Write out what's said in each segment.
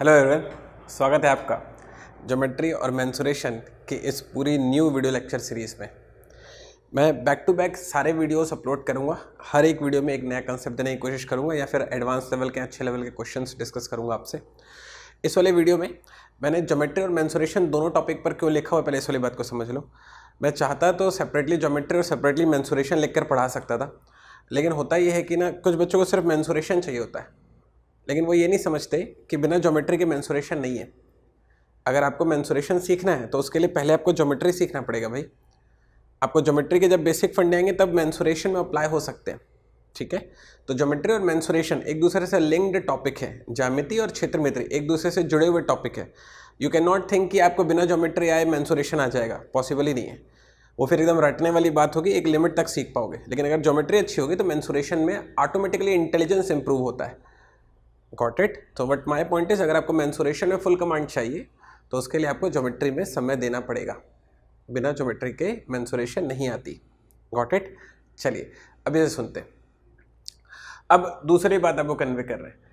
Hello everyone स्वागत है आपका ज्योमेट्री और मैंसुरेशन की इस पूरी न्यू वीडियो लेक्चर सीरीज़ में मैं बैक टू बैक सारे वीडियोस अपलोड करूंगा हर एक वीडियो में एक नया कंसेप्ट देने की कोशिश करूंगा या फिर एडवांस लेवल के अच्छे लेवल के क्वेश्चंस डिस्कस करूंगा आपसे इस वाले वीडियो में मैंने ज्योमेट्री और मैंसुरेशन दोनों टॉपिक पर क्यों लिखा हुआ पहले इस वाली बात को समझ लो मैं चाहता तो सेपरेटली ज्योमेट्री और सेपरेटली मैंसुरेशन लिख पढ़ा सकता था लेकिन होता यह है कि ना कुछ बच्चों को सिर्फ मैंसुरेशन चाहिए होता है लेकिन वो ये नहीं समझते कि बिना जोमेट्री के मैंसुरेशन नहीं है अगर आपको मैंसुरेशन सीखना है तो उसके लिए पहले आपको ज्योमेट्री सीखना पड़ेगा भाई आपको ज्योमेट्री के जब बेसिक फंड आएंगे तब मैंसुरेशन में अप्लाई हो सकते हैं ठीक है तो ज्योमेट्री और मैंसुरेशन एक दूसरे से लिंक्ड टॉपिक है जामिति और क्षेत्रमित्री एक दूसरे से जुड़े हुए टॉपिक है यू कैन नॉट थिंक कि आपको बिना जोमेट्री आए मैंसुरेशन आ जाएगा पॉसिबल ही नहीं है वो फिर एकदम रटने वाली बात होगी एक लिमिट तक सीख पाओगे लेकिन अगर ज्योमेट्री अच्छी होगी तो मैंसुरेशन में ऑटोमेटिकली इंटेलिजेंस इंप्रूव होता है गॉट इट तो बट माय पॉइंट इज अगर आपको मैंसुरेशन में फुल कमांड चाहिए तो उसके लिए आपको ज्योमेट्री में समय देना पड़ेगा बिना ज्योमेट्री के मैंसुरेशन नहीं आती गॉट इट चलिए अभी से सुनते हैं अब दूसरी बात आपको कन्वे कर रहे हैं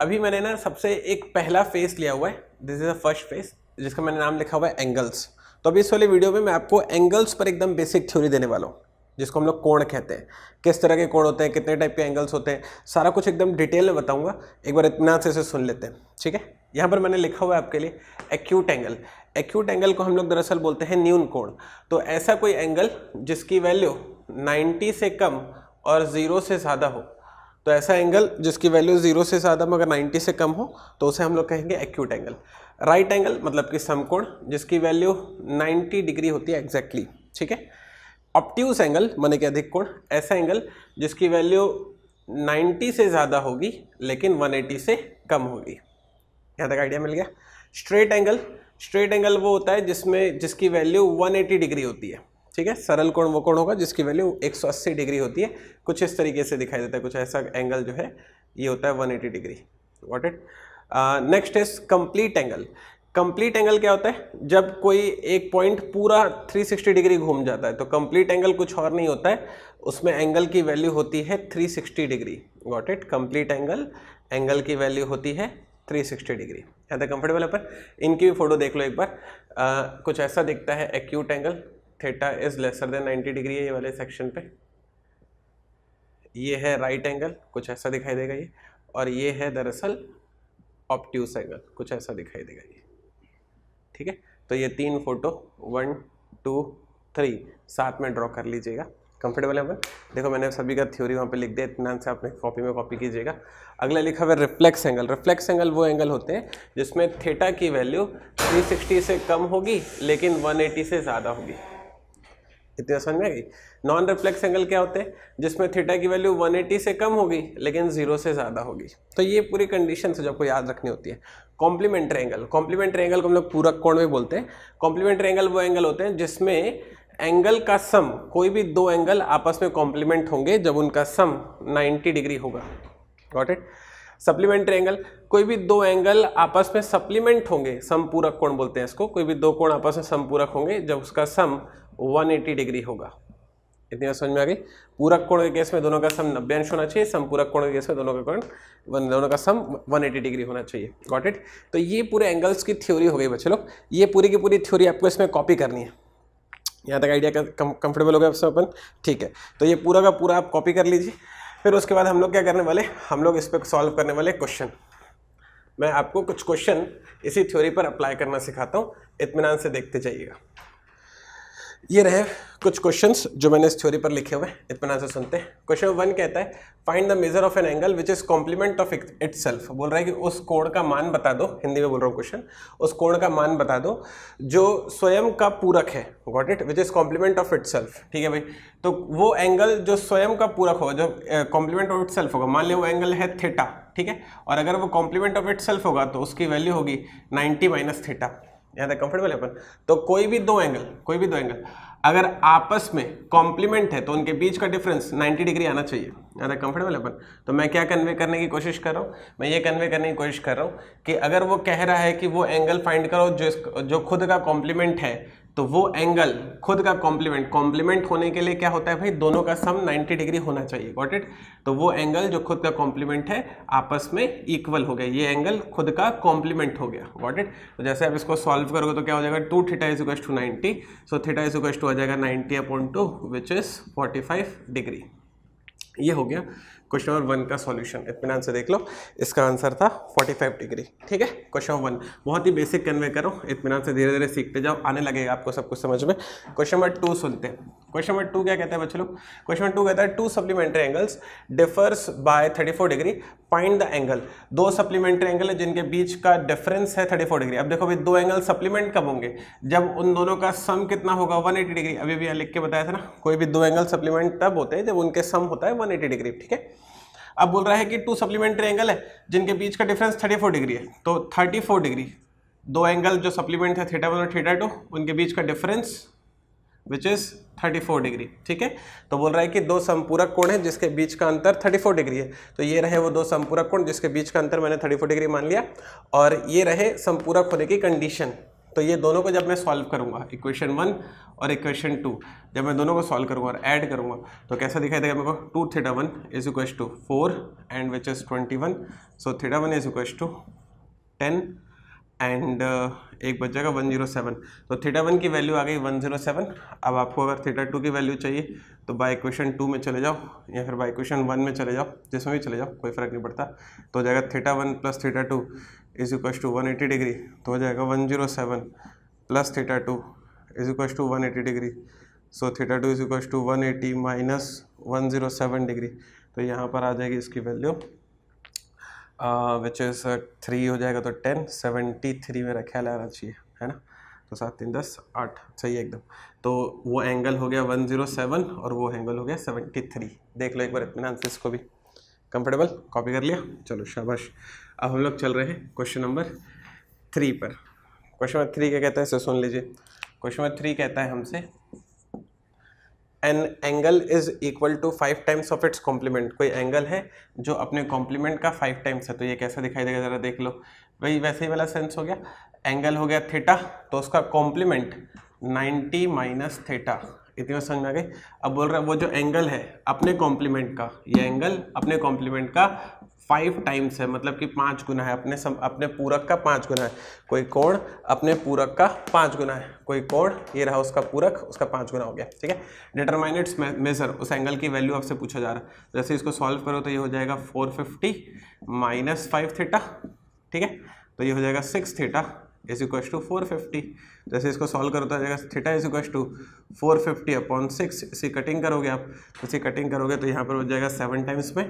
अभी मैंने ना सबसे एक पहला फेस लिया हुआ है this is a first phase जिसका मैंने नाम लिखा हुआ है एंगल्स तो अभी इस वाले वीडियो में मैं आपको एंगल्स पर एकदम बेसिक थ्योरी देने वाला हूँ जिसको हम लोग कोण कहते हैं किस तरह के कोण होते हैं कितने टाइप के एंगल्स होते हैं सारा कुछ एकदम डिटेल में बताऊंगा एक बार इतना से इसे सुन लेते हैं ठीक है यहाँ पर मैंने लिखा हुआ है आपके लिए एक्यूट एंगल एक्यूट एंगल को हम लोग दरअसल बोलते हैं न्यून कोण तो ऐसा कोई एंगल जिसकी वैल्यू नाइन्टी से कम और ज़ीरो से ज़्यादा हो तो ऐसा एंगल जिसकी वैल्यू ज़ीरो से ज़्यादा मगर नाइन्टी से कम हो तो उसे हम लोग कहेंगे एक्यूट एंगल राइट एंगल मतलब कि समकोण जिसकी वैल्यू नाइन्टी डिग्री होती है एग्जैक्टली ठीक है ऑप्टिवस एंगल माने कि अधिक कोण ऐसा एंगल जिसकी वैल्यू 90 से ज़्यादा होगी लेकिन 180 से कम होगी यहाँ तक आइडिया मिल गया स्ट्रेट एंगल स्ट्रेट एंगल वो होता है जिसमें जिसकी वैल्यू 180 डिग्री होती है ठीक है सरल कोण वो कोण होगा जिसकी वैल्यू 180 डिग्री होती है कुछ इस तरीके से दिखाई देता है कुछ ऐसा एंगल जो है ये होता है one degree what it next is complete angle complete angle क्या होता है जब कोई एक पॉइंट पूरा 360 डिग्री घूम जाता है तो कंप्लीट एंगल कुछ और नहीं होता है उसमें एंगल की वैल्यू होती है 360 degree got it complete angle angle की वैल्यू होती है 360 डिग्री है तो कंफर्टेबल अपन इनकी भी फोटो देख लो एक बार आ, कुछ ऐसा दिखता है acute angle theta is lesser than ninety degree है ये वाले सेक्शन पे ये है राइट right एंगल कुछ ऐसा दिखाई देगा ये और ये है दरअसल ऑप्ट्यूस एंगल कुछ ऐसा दिखाई देगा ये ठीक है तो ये तीन फोटो वन टू थ्री साथ में ड्रॉ कर लीजिएगा कंफर्टेबल है अपन देखो मैंने सभी का थ्योरी वहाँ पे लिख दिया इतना से आपने कॉपी में कॉपी कीजिएगा अगला लिखा हुआ है रिफ्लेक्स एंगल रिफ्लेक्स एंगल वो एंगल होते हैं जिसमें थेटा की वैल्यू 360 से कम होगी लेकिन 180 से ज़्यादा होगी इतना समझ में आ गई नॉन रिफ्लेक्स एंगल क्या होते हैं जिसमें थीटा की वैल्यू 180 से कम होगी लेकिन जीरो से ज़्यादा होगी तो ये पूरी कंडीशन है जो आपको याद रखनी होती है कॉम्प्लीमेंट्री एंगल कॉम्प्लीमेंट्री एंगल को हम लोग पूरक कोण में बोलते हैं कॉम्प्लीमेंट्री एंगल वो एंगल होते हैं जिसमें एंगल का सम कोई भी दो एंगल आपस में कॉम्प्लीमेंट होंगे जब उनका सम 90 डिग्री होगा गॉट इट सप्लीमेंट्री एंगल कोई भी दो एंगल आपस में सप्लीमेंट होंगे सम पूरक कोण बोलते हैं इसको कोई भी दो कोण आपस में सम पूरक होंगे जब उसका सम 180 डिग्री होगा इतनी बात समझ में आ गई पूरक कोण के केस में दोनों का सम नब्बे अंश होना चाहिए सम पूरक कोण के केस में दोनों का कोण दोनों का सम 180 डिग्री होना चाहिए गॉट इट तो ये पूरे एंगल्स की थ्योरी हो गई बच्चे लोग ये पूरी की पूरी थ्योरी आपको इसमें कॉपी करनी है यहाँ तक आइडिया कंफर्टेबल हो गया आपसे अपन ठीक है तो ये पूरा का पूरा आप कॉपी कर लीजिए फिर उसके बाद हम लोग क्या करने वाले हम लोग इस पर सॉल्व करने वाले क्वेश्चन मैं आपको कुछ क्वेश्चन इसी थ्योरी पर अप्लाई करना सिखाता हूँ इतमान से देखते जाइएगा ये रहे कुछ क्वेश्चंस जो मैंने इस थ्योरी पर लिखे हुए इतना से सुनते हैं क्वेश्चन वन कहता है find the measure of an angle which is complement of itself बोल रहा है कि उस कोण का मान बता दो हिंदी में बोल रहा हूँ क्वेश्चन उस कोण का मान बता दो जो स्वयं का पूरक है got it which is complement of it ठीक है भाई तो वो एंगल जो स्वयं का पूरक होगा जो कॉम्प्लीमेंट ऑफ इट होगा मान लिया वो एंगल है थीटा ठीक है और अगर वो कॉम्प्लीमेंट ऑफ इट सेल्फ होगा तो उसकी वैल्यू होगी नाइन्टी माइनस थीटा यहां तक कंफर्टेबल है अपन तो कोई भी दो एंगल कोई भी दो एंगल अगर आपस में कॉम्प्लीमेंट है तो उनके बीच का डिफरेंस 90 डिग्री आना चाहिए यहाँ तक कंफर्टेबल अपन तो मैं क्या कन्वे करने की कोशिश कर रहा हूँ मैं ये कन्वे करने की कोशिश कर रहा हूँ कि अगर वो कह रहा है कि वो एंगल फाइंड करो जो जो खुद का कॉम्प्लीमेंट है तो वो एंगल खुद का कॉम्प्लीमेंट कॉम्प्लीमेंट होने के लिए क्या होता है भाई दोनों का सम 90 डिग्री होना चाहिए गॉट इट तो वो एंगल जो खुद का कॉम्प्लीमेंट है आपस में इक्वल हो गया ये एंगल खुद का कॉम्प्लीमेंट हो गया गॉट इट तो जैसे आप इसको सॉल्व करोगे तो क्या हो जाएगा two theta is equal to ninety so theta is equal to आ जाएगा ninety upon two which is forty degree ये हो गया क्वेश्चन नंबर वन का सॉल्यूशन इतमान से देख लो इसका आंसर था 45 डिग्री ठीक है क्वेश्चन वन बहुत ही बेसिक कन्वे करो इतमान से धीरे धीरे सीखते जाओ आने लगेगा आपको सब कुछ समझ में क्वेश्चन नंबर टू सुनते हैं क्वेश्चन नंबर टू क्या कहते हैं बच्चे लोग क्वेश्चन नंबर टू कहता है two supplementary angles differs by 34 degree find the angle दो सप्लीमेंट्री एंगल है जिनके बीच का डिफरेंस है 34 डिग्री अब देखो भाई दो एंगल सप्लीमेंट कब होंगे जब उन दोनों का सम कितना होगा 180 डिग्री अभी भी यहाँ लिख के बताया था ना कोई भी दो एंगल सप्लीमेंट तब होते हैं जब उनके सम होता है वन डिग्री ठीक है अब बोल रहा है कि टू सप्लीमेंट्री एंगल है जिनके बीच का डिफरेंस थर्टी डिग्री है तो थर्टी डिग्री दो एंगल जो सप्लीमेंट है थीटा वन और थीटा टू उनके बीच का डिफरेंस विच इज 34 डिग्री ठीक है तो बोल रहा है कि दो संपूरक कोण है जिसके बीच का अंतर 34 डिग्री है तो ये रहे वो दो संपूरक कोण जिसके बीच का अंतर मैंने 34 डिग्री मान लिया और ये रहे संपूरक होने की कंडीशन तो ये दोनों को जब मैं सॉल्व करूंगा इक्वेशन वन और इक्वेशन टू जब मैं दोनों को सॉल्व करूंगा और ऐड करूंगा तो कैसा दिखाई देगा मेरे को two theta one is equal to four and which is twenty one so theta one is equal to ten and एक बच जाएगा वन जीरो सेवन तो थीटा वन की वैल्यू आ गई वन जीरो सेवन अब आपको अगर थीटा टू की वैल्यू चाहिए तो बाई इक्वेशन टू में चले जाओ या फिर बाई इक्वेशन वन में चले जाओ जिसमें भी चले जाओ कोई फ़र्क नहीं पड़ता तो हो जाएगा theta one plus theta two is equal to one eighty degree तो हो जाएगा one zero seven plus theta two is equal to one eighty degree so theta two is equal to one eighty minus one zero seven degree तो यहाँ पर आ जाएगी इसकी value which is three हो जाएगा तो टेन सेवेंटी थ्री मेरा ख्याल आना चाहिए है ना तो सात तीन दस आठ सही एकदम तो वो एंगल हो गया वन जीरो सेवन और वो एंगल हो गया सेवेंटी थ्री देख लो एक बार इतमान आंसर इसको भी कंफर्टेबल कॉपी कर लिया चलो शाबाश अब हम लोग चल रहे हैं क्वेश्चन नंबर थ्री पर क्वेश्चन नंबर थ्री क्या कहता है इसे सुन लीजिए क्वेश्चन नंबर थ्री कहता है हमसे an angle is equal to five times of its complement कोई एंगल है जो अपने कॉम्प्लीमेंट का फाइव टाइम्स है तो ये कैसा दिखाई देगा ज़रा देख लो वही वैसे ही वाला सेंस हो गया एंगल हो गया थीटा तो उसका कॉम्प्लीमेंट 90 माइनस थीटा इतनी समझ में आ गई अब बोल रहा है वो जो एंगल है अपने कॉम्प्लीमेंट का ये एंगल अपने कॉम्प्लीमेंट का फाइव टाइम्स है मतलब कि पाँच गुना है अपने सम, अपने पूरक का पाँच गुना है कोई कोण अपने पूरक का पाँच गुना है कोई कोण ये रहा उसका पूरक उसका पाँच गुना हो गया ठीक है डिटरमाइनेट्स मेजर उस एंगल की वैल्यू आपसे पूछा जा रहा है जैसे इसको सॉल्व करो तो ये हो जाएगा four fifty minus five theta ठीक है तो ये हो जाएगा six theta is equals to four fifty जैसे इसको सॉल्व करो तो जाएगा theta is equals to four fifty upon six इसी कटिंग करोगे आप इसी कटिंग करोगे तो यहाँ पर हो जाएगा सेवन टाइम्स में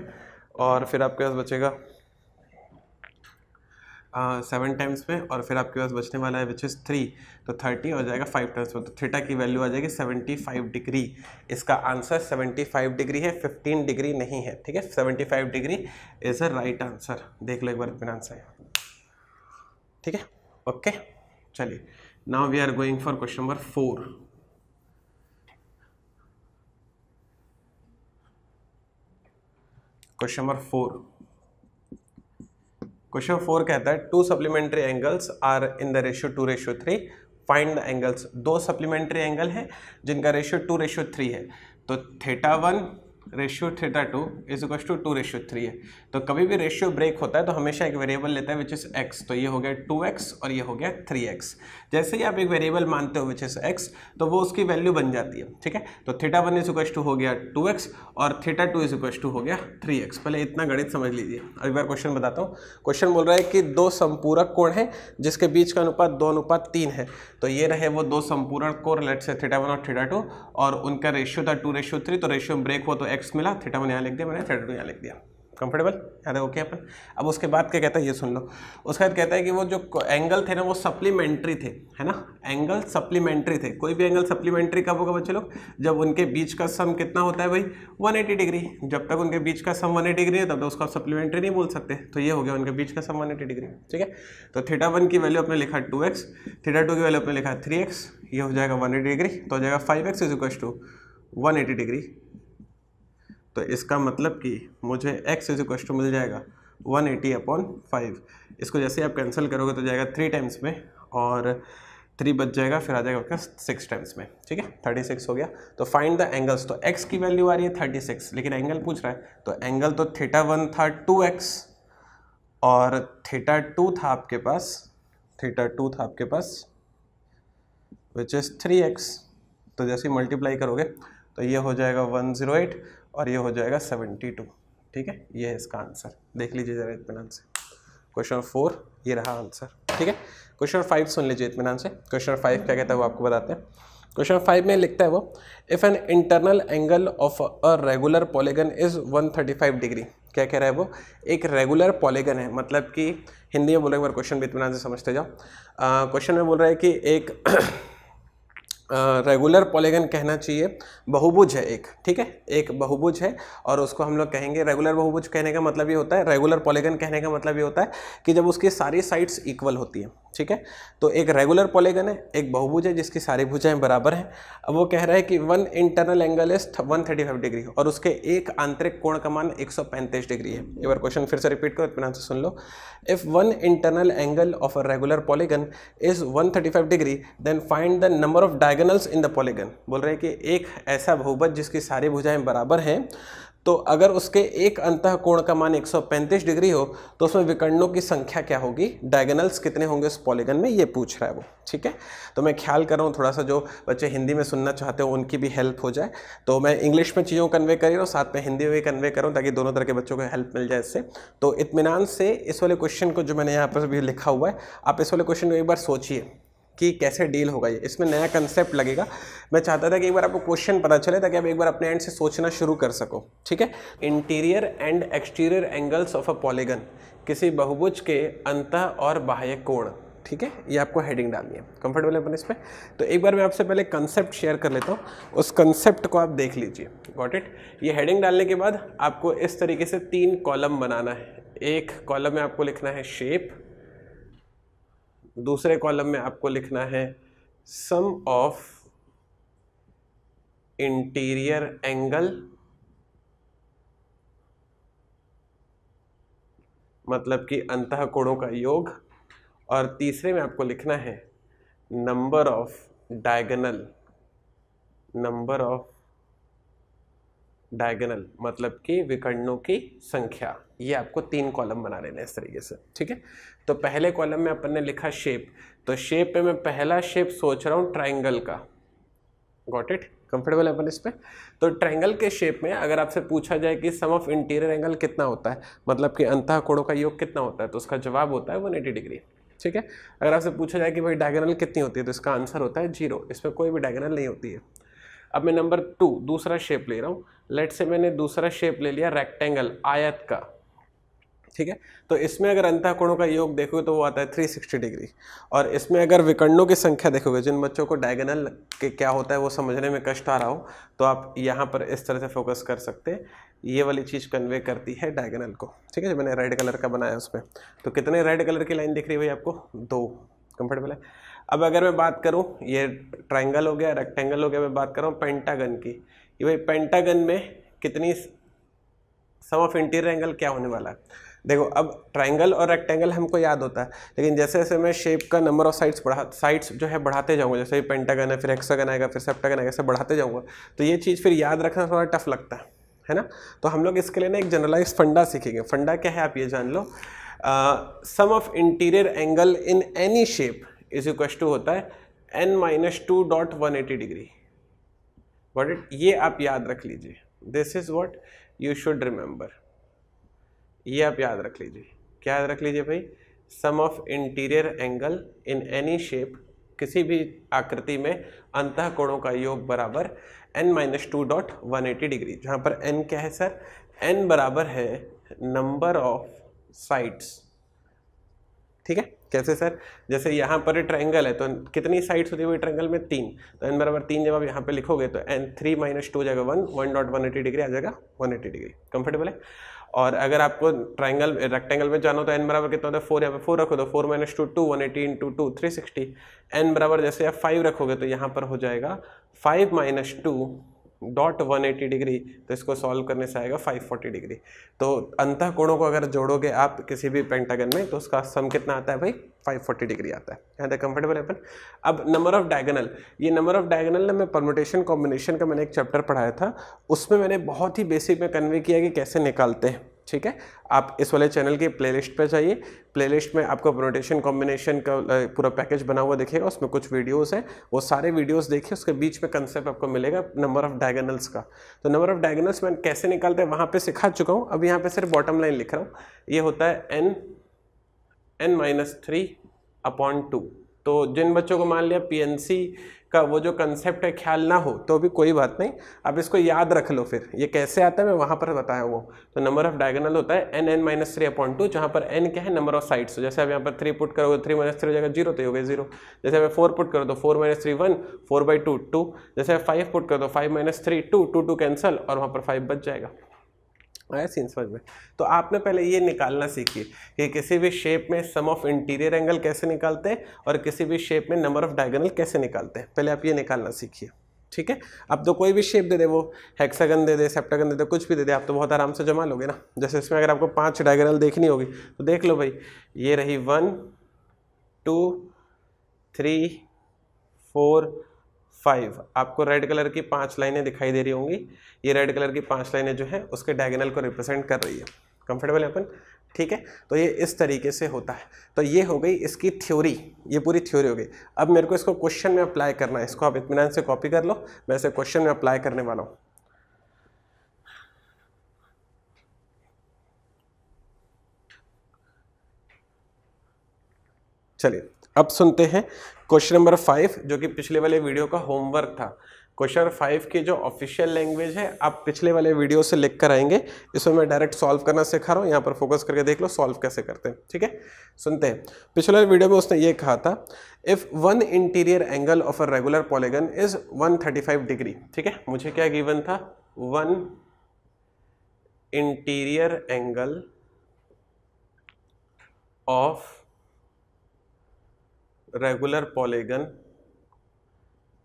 और फिर आपके पास बचेगा सेवन टाइम्स में और फिर आपके पास बचने वाला है विच इज़ थ्री तो थर्टी हो जाएगा फाइव टाइम्स में तो थीटा की वैल्यू आ जाएगी सेवेंटी फाइव डिग्री इसका आंसर सेवेंटी फाइव डिग्री है फिफ्टीन डिग्री नहीं है ठीक है seventy five degree is a right answer देख लो एक बार मेरा आंसर ठीक है ओके चलिए now we are going for question number four question number four question four कहता है two supplementary angles are in the ratio two ratio three find the angles दो सप्लीमेंट्री एंगल हैं जिनका रेशियो टू रेशियो थ्री है तो theta one ratio theta two is equal to two ratio three है तो कभी भी रेशियो ब्रेक होता है तो हमेशा एक वेरिएबल लेता है विच इज़ एक्स तो ये हो गया टू एक्स और ये हो गया थ्री एक्स जैसे ही आप एक वेरिएबल मानते हो विच इज़ एक्स तो वो उसकी वैल्यू बन जाती है ठीक है तो theta one is equal to हो गया टू एक्स और theta two is equal to हो गया थ्री एक्स पहले इतना गणित समझ लीजिए अब एक बार क्वेश्चन बताता हूँ क्वेश्चन बोल रहा है कि दो संपूरक कोण है जिसके बीच का अनुपात दो अनुपात तीन है तो ये रहे वो दो संपूरक कोण लेट से थीटा वन और थीटा टू और उनका रेशियो था टू रेशियो थ्री तो रेशियो में ब्रेक हो तो एक्स मिला थीटा वन यहाँ लिख दिया मैंने थीटा टू यहाँ लिख दिया कंफर्टेबल याद है ओके अपन अब उसके बाद क्या कहता है ये सुन लो उसके बाद कहता है कि वो जो एंगल थे ना वो सप्लीमेंट्री थे है ना एंगल सप्लीमेंट्री थे कोई भी एंगल सप्लीमेंट्री कब होगा बच्चे लोग जब उनके बीच का सम कितना होता है भाई 180 डिग्री जब तक उनके बीच का सम 180 डिग्री है तब तक उसका सप्लीमेंट्री नहीं बोल सकते तो ये हो गया उनके बीच का सम एटी डिग्री ठीक है तो थीटा वन की वैल्यू अपने लिखा टू एक्स थीटा टू की वैल्यू अपने लिखा थ्री एक्स ये हो जाएगा वन डिग्री तो हो जाएगा five x is equal to one degree तो इसका मतलब कि मुझे x इज इक्व टू मिल जाएगा 180 एटी अपॉन फाइव इसको जैसे आप कैंसिल करोगे तो जाएगा थ्री टाइम्स में और थ्री बच जाएगा फिर आ जाएगा आपका सिक्स टाइम्स में ठीक है थर्टी सिक्स हो गया तो फाइंड द एंगल्स तो एक्स की वैल्यू आ रही है थर्टी सिक्स लेकिन एंगल पूछ रहा है तो एंगल तो थीटा वन था टू एक्स और थीटा टू था आपके पास थीटा टू था आपके पास विच इज़ थ्री एक्स तो जैसे मल्टीप्लाई करोगे तो ये हो जाएगा वन ज़ीरो एट और ये हो जाएगा सेवेंटी टू ठीक है ये है इसका आंसर देख लीजिए जरा इतमान से क्वेश्चन फोर ये रहा आंसर ठीक है क्वेश्चन फाइव सुन लीजिए इतमान से क्वेश्चन फाइव क्या कहता है वो आपको बताते हैं क्वेश्चन फाइव में लिखता है वो if an internal angle of a regular polygon is 135 degree क्या कह रहा है वो एक रेगुलर पॉलीगन है मतलब कि हिंदी में बोला एक बार क्वेश्चन भी इतमान से समझते जाओ क्वेश्चन में बोल रहा है कि एक रेगुलर पॉलीगन कहना चाहिए बहुभुज है एक ठीक है एक बहुभुज है और उसको हम लोग कहेंगे रेगुलर बहुभुज कहने का मतलब ये होता है रेगुलर पॉलीगन कहने का मतलब ये होता है कि जब उसकी सारी साइड्स इक्वल होती है ठीक है तो एक रेगुलर पॉलीगन है एक बहुभुज है जिसकी सारी भुजाएं बराबर हैं अब वो कह रहा है कि one internal angle is one thirty five degree और उसके एक आंतरिक कोण का मान एक सौ पैंतीस डिग्री है एक बार क्वेश्चन फिर से रिपीट करो अपने आंसर सुन लो if one internal angle of a regular polygon is one thirty five degree then find the number of dia diagonals in the polygon बोल रहे हैं कि एक ऐसा बहुभुज जिसकी सारी भुजाएं बराबर हैं तो अगर उसके एक अंत कोण का मान 135 डिग्री हो तो उसमें विकर्णों की संख्या क्या होगी डायगनल्स कितने होंगे उस पॉलीगन में ये पूछ रहा है वो ठीक है तो मैं ख्याल कर रहा हूँ थोड़ा सा जो बच्चे हिंदी में सुनना चाहते हो उनकी भी हेल्प हो जाए तो मैं इंग्लिश में चीज़ों कन्वे कर रहा हूँ साथ में हिंदी में कन्वे कर रहा हूँ ताकि दोनों तरह के बच्चों को हेल्प मिल जाए इससे तो इतमान से इस वाले क्वेश्चन को जो मैंने यहाँ पर भी लिखा हुआ है आप इस वाले क्वेश्चन को एक बार सोचिए कि कैसे डील होगा ये इसमें नया कंसेप्ट लगेगा मैं चाहता था कि एक बार आपको क्वेश्चन पता चले ताकि आप एक बार अपने एंड से सोचना शुरू कर सको ठीक है interior and exterior angles of a polygon किसी बहुभुज के अंत और बाह्य कोण ठीक है ये आपको हेडिंग डालनी है कंफर्टेबल है अपन इस पर तो एक बार मैं आपसे पहले कंसेप्ट शेयर कर लेता हूँ उस कंसेप्ट को आप देख लीजिए गॉट इट ये हेडिंग डालने के बाद आपको इस तरीके से तीन कॉलम बनाना है एक कॉलम में आपको लिखना है शेप दूसरे कॉलम में आपको लिखना है सम ऑफ इंटीरियर एंगल मतलब कि अंत कोणों का योग और तीसरे में आपको लिखना है number of diagonal number of diagonal मतलब कि विकर्णों की संख्या ये आपको तीन कॉलम बना लेना है इस तरीके से ठीक है तो पहले कॉलम में अपन ने लिखा शेप तो शेप पे मैं पहला शेप सोच रहा हूँ ट्राइंगल का गॉट इट कंफर्टेबल है अपन इस पर तो ट्राइंगल के शेप में अगर आपसे पूछा जाए कि सम ऑफ इंटीरियर एंगल कितना होता है मतलब कि अंतः कोणों का योग कितना होता है तो उसका जवाब होता है वन एटी डिग्री ठीक है अगर आपसे पूछा जाए कि भाई डायगोनल कितनी होती है तो इसका आंसर होता है जीरो इसमें कोई भी डायगोनल नहीं होती है अब मैं नंबर टू दूसरा शेप ले रहा हूँ लेट से मैंने दूसरा शेप ले लिया रेक्टेंगल आयत का ठीक है तो इसमें अगर अंताकोणों का योग देखोगे तो वो आता है 360 डिग्री और इसमें अगर विकर्णों की संख्या देखोगे जिन बच्चों को डायगनल के क्या होता है वो समझने में कष्ट आ रहा हो तो आप यहाँ पर इस तरह से फोकस कर सकते ये वाली चीज़ कन्वे करती है डायगनल को ठीक है जो मैंने रेड कलर का बनाया उसमें तो कितने रेड कलर की लाइन दिख रही है भाई आपको दो कंफर्टेबल है अब अगर मैं बात करूँ ये ट्राइंगल हो गया रेक्टेंगल हो गया मैं बात कर रहा हूँ पेंटागन की कि भाई पेंटागन में कितनी सम ऑफ इंटीरियर एंगल क्या होने वाला है देखो अब ट्राइंगल और रेक्टेंगल हमको याद होता है लेकिन जैसे जैसे मैं शेप का नंबर ऑफ साइड्स बढ़ा साइड्स जो है बढ़ाते जाऊँगा जैसे पेंटागन है फिर एक्सागन आएगा फिर सेप्टागन आएगा ऐसे बढ़ाते जाऊँगा तो ये चीज़ फिर याद रखना थोड़ा टफ लगता है है ना तो हम लोग इसके लिए ना एक जनरलाइज फंडा सीखेंगे फंडा क्या है आप ये जान लो sum of interior angle in any shape is equal to होता है n minus two dot one eighty degree what it ये आप याद रख लीजिए this is what you should remember ये आप याद रख लीजिए क्या याद रख लीजिए भाई sum of interior angle in any shape किसी भी आकृति में अंत कोणों का योग बराबर n minus two dot one eighty degree जहाँ पर एन क्या है सर एन बराबर है नंबर ऑफ साइड्स ठीक है कैसे सर जैसे यहाँ पर ट्रायंगल है तो कितनी साइड्स होती है वो ट्रायंगल में तीन तो एन बराबर तीन जब आप यहाँ पे लिखोगे तो एन थ्री माइनस टू जाएगा one one dot one eighty degree आ जाएगा वन एटी डिग्री कंफर्टेबल है और अगर आपको ट्रायंगल रेक्टेंगल में जाना हो तो एन बराबर कितना होता है फोर यहाँ पे फोर रखो तो four minus two two one eighty into two three sixty n बराबर जैसे आप फाइव रखोगे तो यहाँ पर हो जाएगा five minus two dot one eighty degree तो इसको सॉल्व करने से आएगा फाइव फोर्टी डिग्री तो अंतः कोणों को अगर जोड़ोगे आप किसी भी पेंटागन में तो उसका सम कितना आता है भाई फाइव फोर्टी डिग्री आता है यहाँ तक कंफर्टेबल है अपन अब नंबर ऑफ डायगनल ये नंबर ऑफ डायगनल ना मैं परमोटेशन कॉम्बिनेशन का मैंने एक चैप्टर पढ़ाया था उसमें मैंने बहुत ही बेसिक में कन्वे किया कि कैसे निकालते हैं ठीक है आप इस वाले चैनल के प्लेलिस्ट पर जाइए प्लेलिस्ट में आपको प्रोटेशन कॉम्बिनेशन का पूरा पैकेज बना हुआ दिखेगा उसमें कुछ वीडियोस हैं वो सारे वीडियोस देखिए उसके बीच में कंसेप्ट आपको मिलेगा नंबर ऑफ डायगनल्स का तो नंबर ऑफ डायगनल्स मैं कैसे निकालते हैं वहाँ पर सिखा चुका हूँ अब यहाँ पर सिर्फ बॉटम लाइन लिख रहा हूँ ये होता है n n minus three upon two तो जिन बच्चों को मान लिया पीएनसी का वो जो कंसेप्ट है ख्याल ना हो तो भी कोई बात नहीं आप इसको याद रख लो फिर ये कैसे आता है मैं वहाँ पर बताया वो तो नंबर ऑफ डायगोनल होता है n n minus three upon two जहाँ पर एन क्या है नंबर ऑफ साइड्स जैसे आप यहाँ पर थ्री पुट करोगे थ्री माइनस थ्री हो जाएगा जीरो तो हो गए जीरो जैसे आप फोर पुट करो तो four minus three one four by two two जैसे फाइव पुट करो तो five minus three two two two cancel और वहाँ पर फाइव बच जाएगा आया हाँ, सीन समझ में तो आपने पहले ये निकालना सीखिए कि किसी भी शेप में सम ऑफ इंटीरियर एंगल कैसे निकालते हैं और किसी भी शेप में नंबर ऑफ डायगनल कैसे निकालते हैं पहले आप ये निकालना सीखिए ठीक है अब तो कोई भी शेप दे दे वो हेक्सागन दे दे सेप्टागन दे दे कुछ भी दे दे आप तो बहुत आराम से जमा लोगे ना जैसे इसमें अगर आपको पाँच डायगनल देखनी होगी तो देख लो भाई ये रही one two three four five आपको रेड कलर की पांच लाइनें दिखाई दे रही होंगी ये रेड कलर की पांच लाइनें जो है उसके डायगनल को रिप्रेजेंट कर रही है कंफर्टेबल है अपन ठीक है तो ये इस तरीके से होता है तो ये हो गई इसकी थ्योरी ये पूरी थ्योरी हो गई अब मेरे को इसको क्वेश्चन में अप्लाई करना है इसको आप इतमान से कॉपी कर लो मैं इसे क्वेश्चन में अप्लाई करने वाला हूँ चलिए अब सुनते हैं क्वेश्चन नंबर फाइव जो कि पिछले वाले वीडियो का होमवर्क था क्वेश्चन फाइव की जो ऑफिशियल लैंग्वेज है आप पिछले वाले वीडियो से लिख कर आएंगे इसमें मैं डायरेक्ट सॉल्व करना सिखा रहा हूँ यहाँ पर फोकस करके देख लो सॉल्व कैसे करते हैं ठीक है सुनते हैं पिछले वाले वीडियो में उसने ये कहा था if one interior angle of a regular polygon is five degree ठीक है मुझे क्या गिवन था one interior angle of regular polygon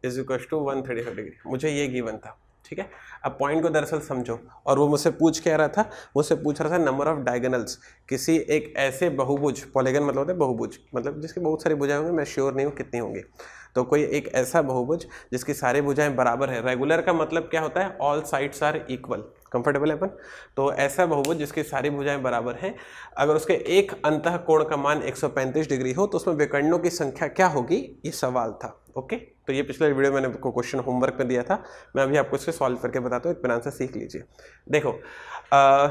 is equal to one thirty five degree मुझे ये गिवन था ठीक है अब पॉइंट को दरअसल समझो और वो मुझसे पूछ कह रहा था मुझसे पूछ रहा था नंबर ऑफ डायगनल्स किसी एक ऐसे बहुभुज पॉलीगन मतलब होता है बहुभुज मतलब जिसकी बहुत सारी भुजाएं होंगी मैं श्योर नहीं हूँ कितनी होंगी तो कोई एक ऐसा बहुभुज जिसकी सारी भुजाएं बराबर है रेगुलर का मतलब क्या होता है all sides are equal comfortable है अपन तो ऐसा बहुभुज जिसकी सारी भुजाएं बराबर हैं अगर उसके एक अंत कोण का मान 135 डिग्री हो तो उसमें विकर्णों की संख्या क्या होगी ये सवाल था ओके तो ये पिछले वीडियो मैंने आपको क्वेश्चन होमवर्क में दिया था मैं अभी आपको इसके सॉल्व करके बताता हूँ एक आंसर सीख लीजिए देखो आ,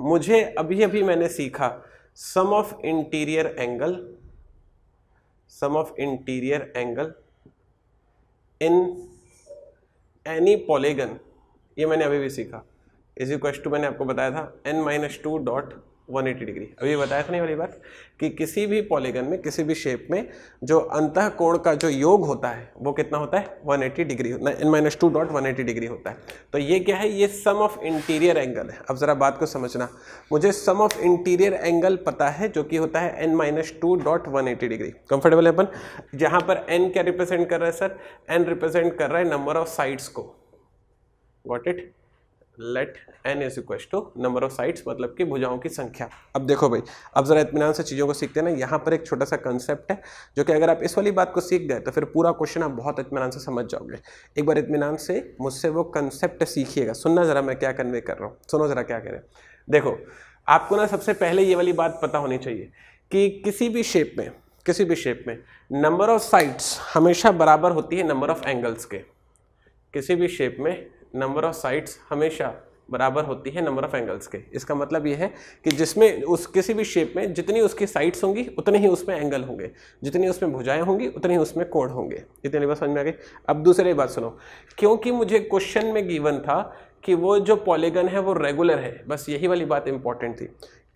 मुझे अभी अभी मैंने सीखा sum of interior angle sum of interior angle in any polygon ये मैंने अभी भी सीखा इज इक्व टू मैंने आपको बताया था n minus two dot one eighty degree अभी बताया था नहीं वाली बात कि किसी भी पॉलीगन में किसी भी शेप में जो अंत कोण का जो योग होता है वो कितना होता है one eighty degree n minus two dot one eighty degree होता है तो ये क्या है ये सम ऑफ इंटीरियर एंगल है अब ज़रा बात को समझना मुझे सम ऑफ इंटीरियर एंगल पता है जो कि होता है n minus two dot one eighty degree comfortable है अपन जहाँ पर एन क्या रिप्रेजेंट कर रहा है सर एन रिप्रेजेंट कर रहा है नंबर ऑफ साइड्स को what it let n is equal to number of sides मतलब कि भुजाओं की संख्या अब देखो भाई अब ज़रा इतमान से चीज़ों को सीखते हैं ना यहाँ पर एक छोटा सा कंसेप्ट है जो कि अगर आप इस वाली बात को सीख गए तो फिर पूरा क्वेश्चन आप बहुत इतमान से समझ जाओगे एक बार इतमान से मुझसे वो कंसेप्ट सीखिएगा सुनना ज़रा मैं क्या कन्वे कर रहा हूँ सुनो ज़रा क्या करें देखो आपको ना सबसे पहले ये वाली बात पता होनी चाहिए कि किसी भी शेप में किसी भी शेप में नंबर ऑफ साइड्स हमेशा बराबर होती है नंबर ऑफ एंगल्स के किसी भी शेप में नंबर ऑफ साइड्स हमेशा बराबर होती है नंबर ऑफ एंगल्स के इसका मतलब ये है कि जिसमें उस किसी भी शेप में जितनी उसकी साइड्स होंगी उतने ही उसमें एंगल होंगे जितनी उसमें भुजाएं होंगी उतने ही उसमें कोण होंगे इतने बात समझ में आ गई अब दूसरी बात सुनो क्योंकि मुझे क्वेश्चन में गिवन था कि वो जो पॉलीगन है वो रेगुलर है बस यही वाली बात इंपॉर्टेंट थी